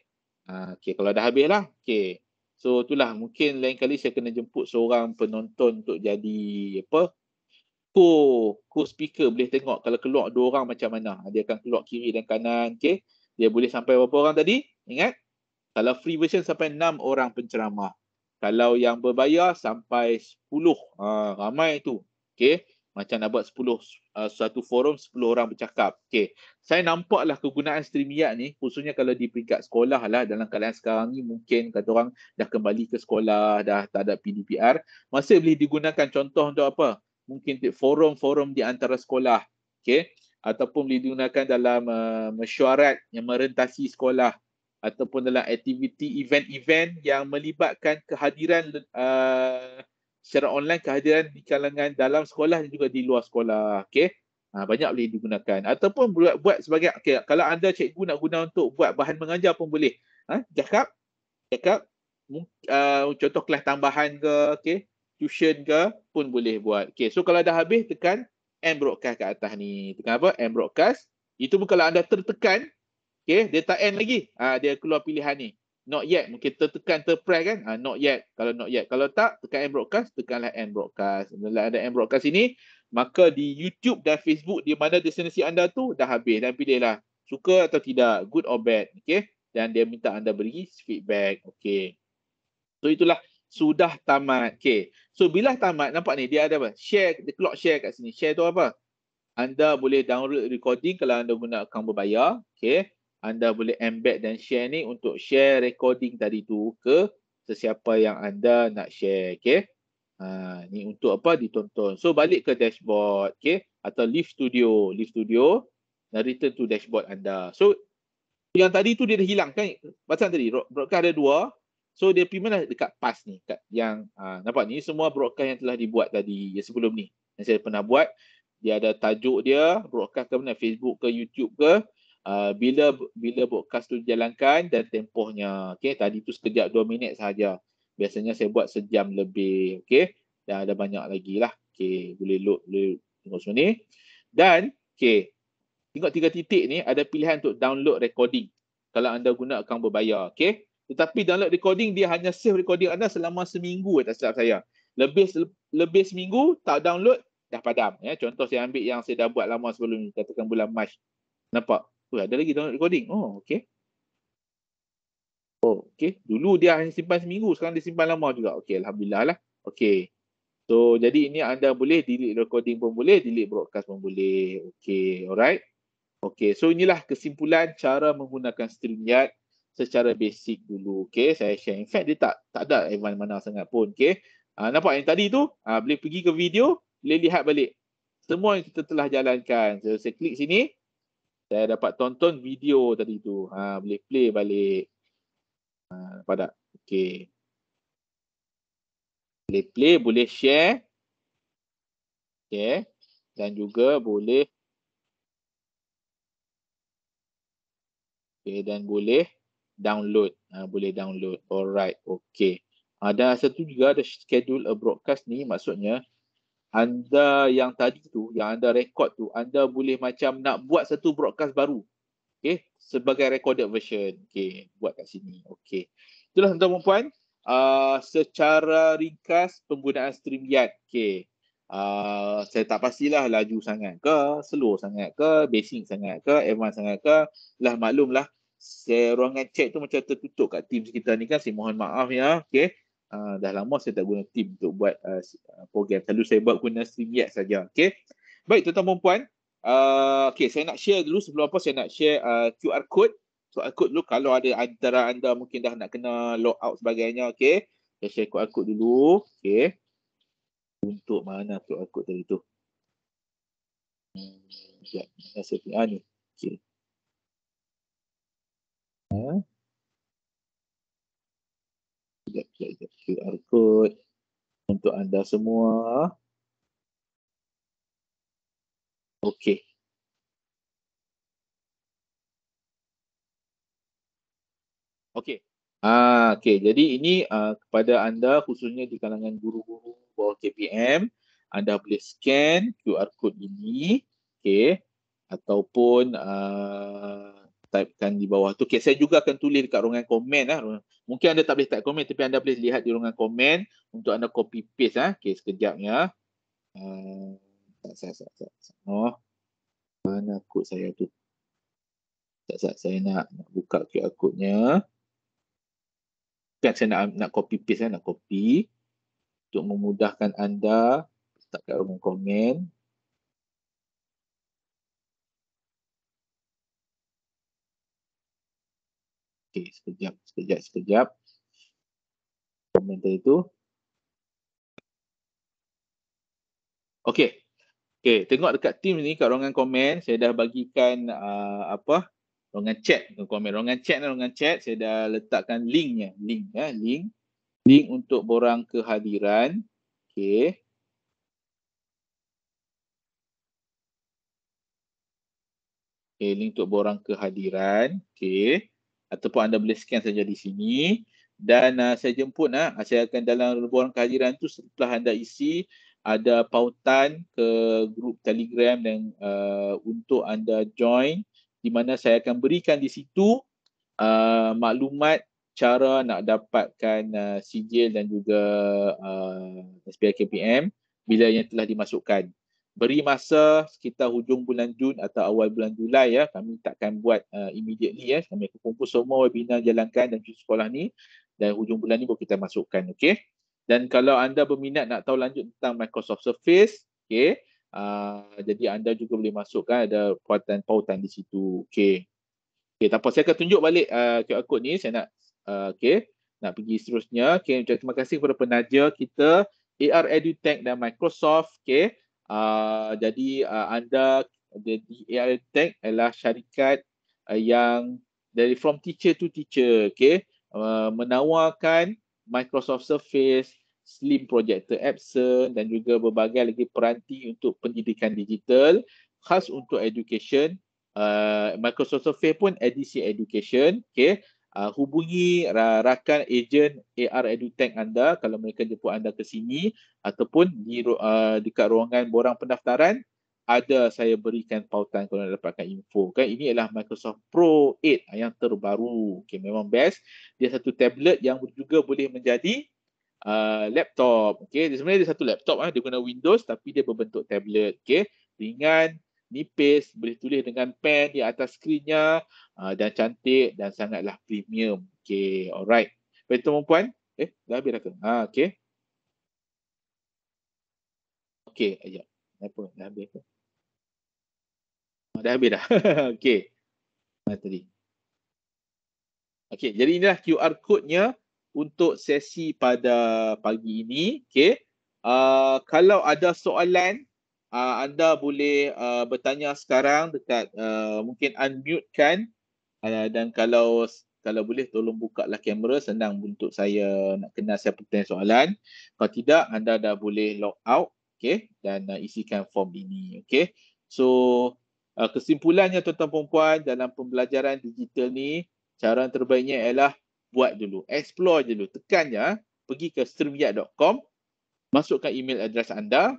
Ha, okey, kalau dah habis lah. Okey. So itulah mungkin lain kali saya kena jemput seorang penonton untuk jadi apa? Co, co speaker boleh tengok kalau keluar dua orang macam mana. Ha, dia akan keluar kiri dan kanan. Okey. Dia boleh sampai berapa orang tadi? Ingat? Kalau free version sampai enam orang penceramah kalau yang berbayar sampai 10 ha, ramai tu okey macam nak buat 10 uh, satu forum 10 orang bercakap okey saya nampaklah kegunaan StreamYard ni khususnya kalau di peringkat sekolah lah dalam keadaan sekarang ni mungkin kata orang dah kembali ke sekolah dah tak ada PDPR masih boleh digunakan contoh untuk apa mungkin forum-forum di antara sekolah okey ataupun boleh digunakan dalam uh, mesyuarat yang merentasi sekolah ataupun dalam aktiviti event-event yang melibatkan kehadiran uh, secara online kehadiran di kalangan dalam sekolah dan juga di luar sekolah Okay, ha, banyak boleh digunakan ataupun buat buat sebagai okay, kalau anda cikgu nak guna untuk buat bahan mengajar pun boleh ha cakap cakap uh, contoh kelas tambahan ke okay, tuition ke pun boleh buat Okay, so kalau dah habis tekan end broadcast kat atas ni tekan apa end broadcast itu pun kalau anda tertekan Okay, data N lagi. Uh, dia keluar pilihan ni. Not yet. Mungkin tertekan terpress kan. Uh, not yet. Kalau not yet. Kalau tak, tekan end broadcast. Tekanlah end broadcast. Bila ada end broadcast ini, maka di YouTube dan Facebook di mana destinasi anda tu dah habis. Dan lah Suka atau tidak. Good or bad. Okay. Dan dia minta anda beri feedback. Okay. So itulah. Sudah tamat. Okay. So bila tamat, nampak ni dia ada apa? Share. dia clock share kat sini. Share tu apa? Anda boleh download recording kalau anda guna akaun berbayar. Okay anda boleh embed dan share ni untuk share recording tadi tu ke sesiapa yang anda nak share. Okay. Ha, ni untuk apa ditonton. So balik ke dashboard. Okay. Atau leave studio. leave studio. Dan return to dashboard anda. So yang tadi tu dia dah hilang kan. Macam tadi broadcast ada dua. So dia pergi mana dekat pas ni. Dekat yang ha, nampak ni semua broadcast yang telah dibuat tadi. Yang sebelum ni. Yang saya pernah buat. Dia ada tajuk dia. Broadcast ke mana. Facebook ke YouTube ke. Uh, bila bila podcast tu dijalankan dan tempohnya. Okey, tadi tu sekejap 2 minit saja. Biasanya saya buat sejam lebih. Okey. Dan ada banyak lagi lah. Okey, boleh load, boleh tengok sini. Dan, okey. Tengok tiga titik ni ada pilihan untuk download recording. Kalau anda guna akaun berbayar. Okey. Tetapi download recording dia hanya save recording anda selama seminggu tak silap saya. Lebih lebih seminggu tak download dah padam. Ya, contoh saya ambil yang saya dah buat lama sebelum ni. Katakan bulan Mac. Nampak? apa ada lagi download recording oh okey oh okey dulu dia hanya simpan seminggu sekarang dia simpan lama juga okey alhamdulillah lah okey so jadi ini anda boleh delete recording pun boleh delete broadcast pun boleh okey alright okey so inilah kesimpulan cara menggunakan StreamYard secara basic dulu okey saya share in fact dia tak tak ada advance mana sangat pun okey Ha, ah, nampak yang tadi tu, ha, boleh pergi ke video, boleh lihat balik. Semua yang kita telah jalankan. So, saya klik sini, saya dapat tonton video tadi tu. Ha, boleh play balik. Ha, nampak tak? Okay. Boleh play, boleh share. Okay. Dan juga boleh. Okay, dan boleh download. Ha, boleh download. Alright, okay. Ada ha, satu juga ada schedule a broadcast ni maksudnya anda yang tadi tu, yang anda rekod tu, anda boleh macam nak buat satu broadcast baru. Okay, sebagai recorded version. Okay, buat kat sini. Okay. Itulah tuan-tuan dan puan. Uh, ah, secara ringkas penggunaan StreamYard. Okay. Uh, ah, saya tak pastilah laju sangat ke, slow sangat ke, basing sangat ke, advance sangat ke. Lah maklumlah, saya ruangan chat tu macam tertutup kat tim kita ni kan. Saya mohon maaf ya. Okay. Ah, dah lama saya tak guna team untuk buat uh, program. Selalu saya buat guna stream StreamYard saja. Okay. Baik tuan-tuan dan Uh, okay, saya nak share dulu sebelum apa saya nak share uh, QR code. So QR code dulu kalau ada antara anda mungkin dah nak kena log out sebagainya. Okay. Saya share QR code dulu. Okay. Untuk mana QR code tadi tu. Hmm, sekejap. Ya, saya punya ni. Okay. sekejap, sekejap, sekejap. QR code untuk anda semua. Okey. Okey. Ah, okay. Jadi ini uh, kepada anda khususnya di kalangan guru-guru bawah KPM, anda boleh scan QR code ini. Okey. Ataupun uh, typekan di bawah tu. Okay, saya juga akan tulis dekat ruangan komen. Lah. Mungkin anda tak boleh type komen tapi anda boleh lihat di ruangan komen untuk anda copy paste. Lah. Okay, sekejap ya. Uh, tak, tak, tak, Oh, mana kod saya tu? Tak, tak, saya nak, nak buka QR code-nya. Kan saya nak, nak copy paste, lah. nak copy. Untuk memudahkan anda, letak kat ruangan komen. Okey, sekejap, sekejap, sekejap. Komentar itu. Okey. Okey, tengok dekat team ni kat ruangan komen, saya dah bagikan uh, apa? Ruangan chat dengan komen. Ruangan chat dan ruangan chat, saya dah letakkan linknya. Link, ya. Link. Link untuk borang kehadiran. Okey. Okey, link untuk borang kehadiran. Okey ataupun anda boleh scan saja di sini dan uh, saya jemput uh, saya akan dalam ruang kehadiran tu setelah anda isi ada pautan ke grup telegram dan uh, untuk anda join di mana saya akan berikan di situ uh, maklumat cara nak dapatkan uh, sijil dan juga uh, SPI KPM bila yang telah dimasukkan beri masa sekitar hujung bulan Jun atau awal bulan Julai ya kami takkan buat uh, immediately ya kami akan kumpul semua webinar jalankan dan cuti sekolah ni dan hujung bulan ni baru kita masukkan okey dan kalau anda berminat nak tahu lanjut tentang Microsoft Surface okey uh, jadi anda juga boleh masukkan ada pautan pautan di situ okey okey tak apa saya akan tunjuk balik uh, code ni saya nak uh, okey nak pergi seterusnya okey terima kasih kepada penaja kita AR EduTech dan Microsoft okey Ah, jadi uh, anda jadi AI Tech adalah syarikat uh, yang dari from teacher to teacher, okay, uh, menawarkan Microsoft Surface, Slim Projector Epson dan juga berbagai lagi peranti untuk pendidikan digital khas untuk education. Uh, Microsoft Surface pun edisi education, okay uh, hubungi uh, rakan ejen AR EduTech anda kalau mereka jemput anda ke sini ataupun di uh, dekat ruangan borang pendaftaran ada saya berikan pautan kalau anda dapatkan info kan ini ialah Microsoft Pro 8 ah, yang terbaru Okay, memang best dia satu tablet yang juga boleh menjadi uh, laptop okey sebenarnya dia satu laptop ah dia guna Windows tapi dia berbentuk tablet Okay, ringan nipis, boleh tulis dengan pen di atas skrinnya ah, dan cantik dan sangatlah premium. Okay, alright. Baik tu puan. Eh, dah habis dah ke? Ha, ah, okay. Okay, sekejap. Ya. Apa? Dah habis ke? Ah, dah habis dah. okay. Ha, tadi. Okay, jadi inilah QR code-nya untuk sesi pada pagi ini. Okay. Uh, kalau ada soalan, uh, anda boleh uh, bertanya sekarang dekat uh, mungkin unmute kan uh, dan kalau kalau boleh tolong buka lah kamera senang untuk saya nak kenal siapa tanya soalan kalau tidak anda dah boleh log out okay dan uh, isikan form ini okay. so uh, kesimpulannya tuan-tuan puan dalam pembelajaran digital ni cara terbaiknya ialah buat dulu explore dulu tekan ya pergi ke streamyard.com masukkan email address anda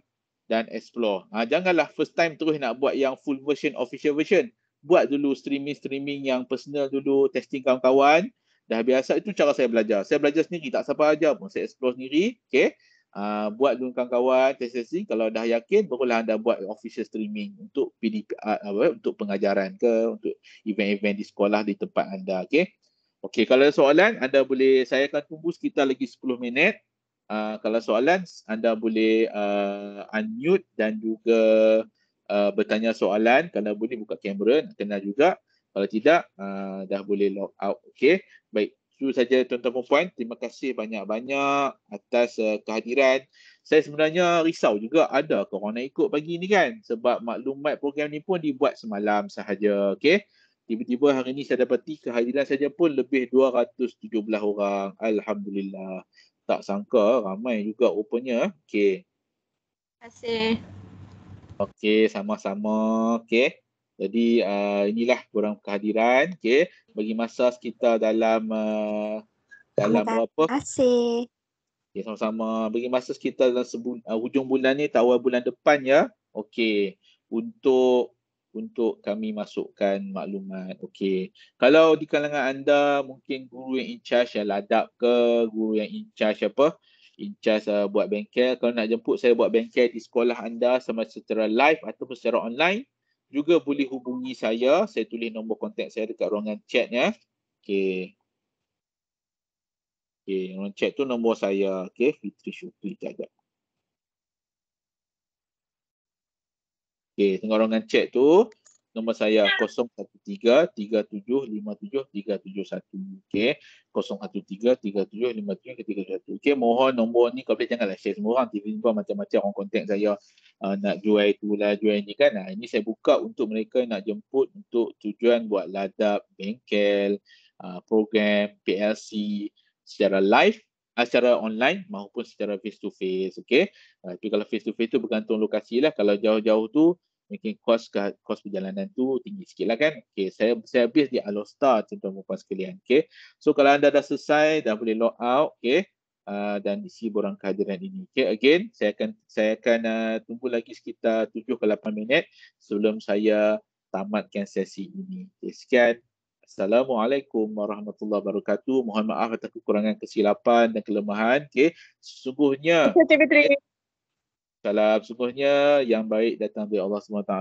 dan explore. Ha, janganlah first time terus nak buat yang full version, official version. Buat dulu streaming-streaming yang personal dulu, testing kawan-kawan. Dah biasa, itu cara saya belajar. Saya belajar sendiri, tak siapa aja pun. Saya explore sendiri. Okay. Ha, buat dulu kawan-kawan, testing-testing. Kalau dah yakin, barulah anda buat official streaming untuk PDP, ah, apa, untuk pengajaran ke, untuk event-event di sekolah, di tempat anda. Okay. Okay, kalau ada soalan, anda boleh, saya akan tunggu sekitar lagi 10 minit. Ah, kalau soalan anda boleh uh, unmute dan juga uh, bertanya soalan kalau boleh buka kamera kena juga kalau tidak uh, dah boleh log out okey baik itu saja tuan-tuan puan-puan terima kasih banyak-banyak atas uh, kehadiran saya sebenarnya risau juga ada korang nak ikut pagi ni kan sebab maklumat program ni pun dibuat semalam sahaja okey Tiba-tiba hari ini saya dapati kehadiran saja pun lebih 217 orang. Alhamdulillah. Tak sangka eh, ramai juga rupanya. Eh. Okey. Terima kasih. Okey, sama-sama. Okey. Jadi uh, inilah kurang kehadiran. Okey. Bagi masa kita dalam uh, dalam Terima berapa? Terima kasih. Okey, sama-sama. Bagi masa kita dalam sebu- uh, hujung bulan ni, tawar bulan depan ya. Okey. Untuk untuk kami masukkan maklumat. Okey. Kalau di kalangan anda mungkin guru yang in charge yang ladap ke, guru yang in charge apa? In charge uh, buat bengkel. Kalau nak jemput saya buat bengkel di sekolah anda sama secara live ataupun secara online juga boleh hubungi saya. Saya tulis nombor kontak saya dekat ruangan chat ya. Okey. Okey, ruangan chat tu nombor saya. Okey, Fitri Syukri jaga. Okey, tengok ruangan chat tu. Nombor saya 013-3757-371. Okey, 013-3757-371. Okey, mohon nombor ni kau boleh janganlah share semua orang. Tiba-tiba macam-macam orang contact saya uh, nak jual itu lah, jual ni kan. Nah, ini saya buka untuk mereka nak jemput untuk tujuan buat ladap, bengkel, uh, program, PLC secara live Ah, secara online maupun secara face to face okey uh, tapi kalau face to face tu bergantung lokasi lah kalau jauh-jauh tu mungkin kos kos perjalanan tu tinggi sikit lah kan okey saya saya habis di Alostar contoh mumpas sekalian okey so kalau anda dah selesai dah boleh log out okey uh, dan isi borang kehadiran ini. Okey. again, saya akan saya akan uh, tunggu lagi sekitar 7 ke 8 minit sebelum saya tamatkan sesi ini. Okay, sekian. Assalamualaikum warahmatullahi wabarakatuh. Mohon maaf atas kekurangan kesilapan dan kelemahan. Okey. Sesungguhnya Salam. Sesungguhnya yang baik datang dari Allah SWT.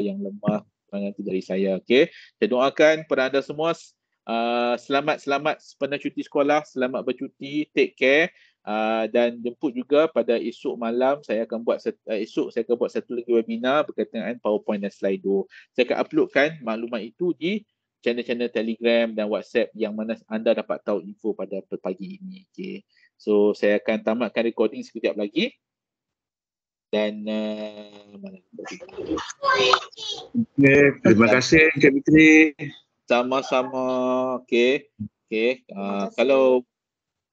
Yang lemah kekurangan itu dari saya. Okey. Saya doakan kepada anda semua uh, selamat-selamat sepenuh cuti sekolah. Selamat bercuti. Take care. Uh, dan jemput juga pada esok malam saya akan buat uh, esok saya akan buat satu lagi webinar berkaitan PowerPoint dan Slido. Saya akan uploadkan maklumat itu di channel-channel Telegram dan WhatsApp yang mana anda dapat tahu info pada pagi ini. Okay. So saya akan tamatkan recording sekejap lagi. Dan uh, mana? Okay, terima kasih Encik Fitri. Sama-sama. Okay. Okay. Uh, ah, kalau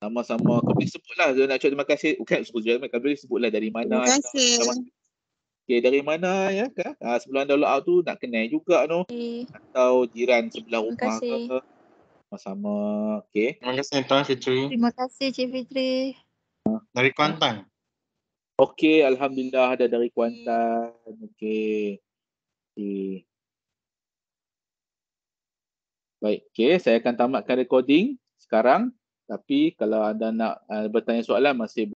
sama-sama. Kau sebutlah. Saya Nak cakap terima kasih. Okay, sebut je. sebutlah dari mana. Terima kasih. Sama-sama. Okay, dari mana ya kan? Ha, ah, sebelum anda out tu nak kenal juga no. Okay. Atau jiran sebelah Terima rumah kasih. ke. Terima kasih. Sama-sama. Okay. Terima kasih Tuan Fitri. Terima kasih Cik Fitri. Ha. Dari Kuantan. Okay, Alhamdulillah ada dari Kuantan. Okay. okay. Baik, okay. saya akan tamatkan recording sekarang. Tapi kalau anda nak uh, bertanya soalan masih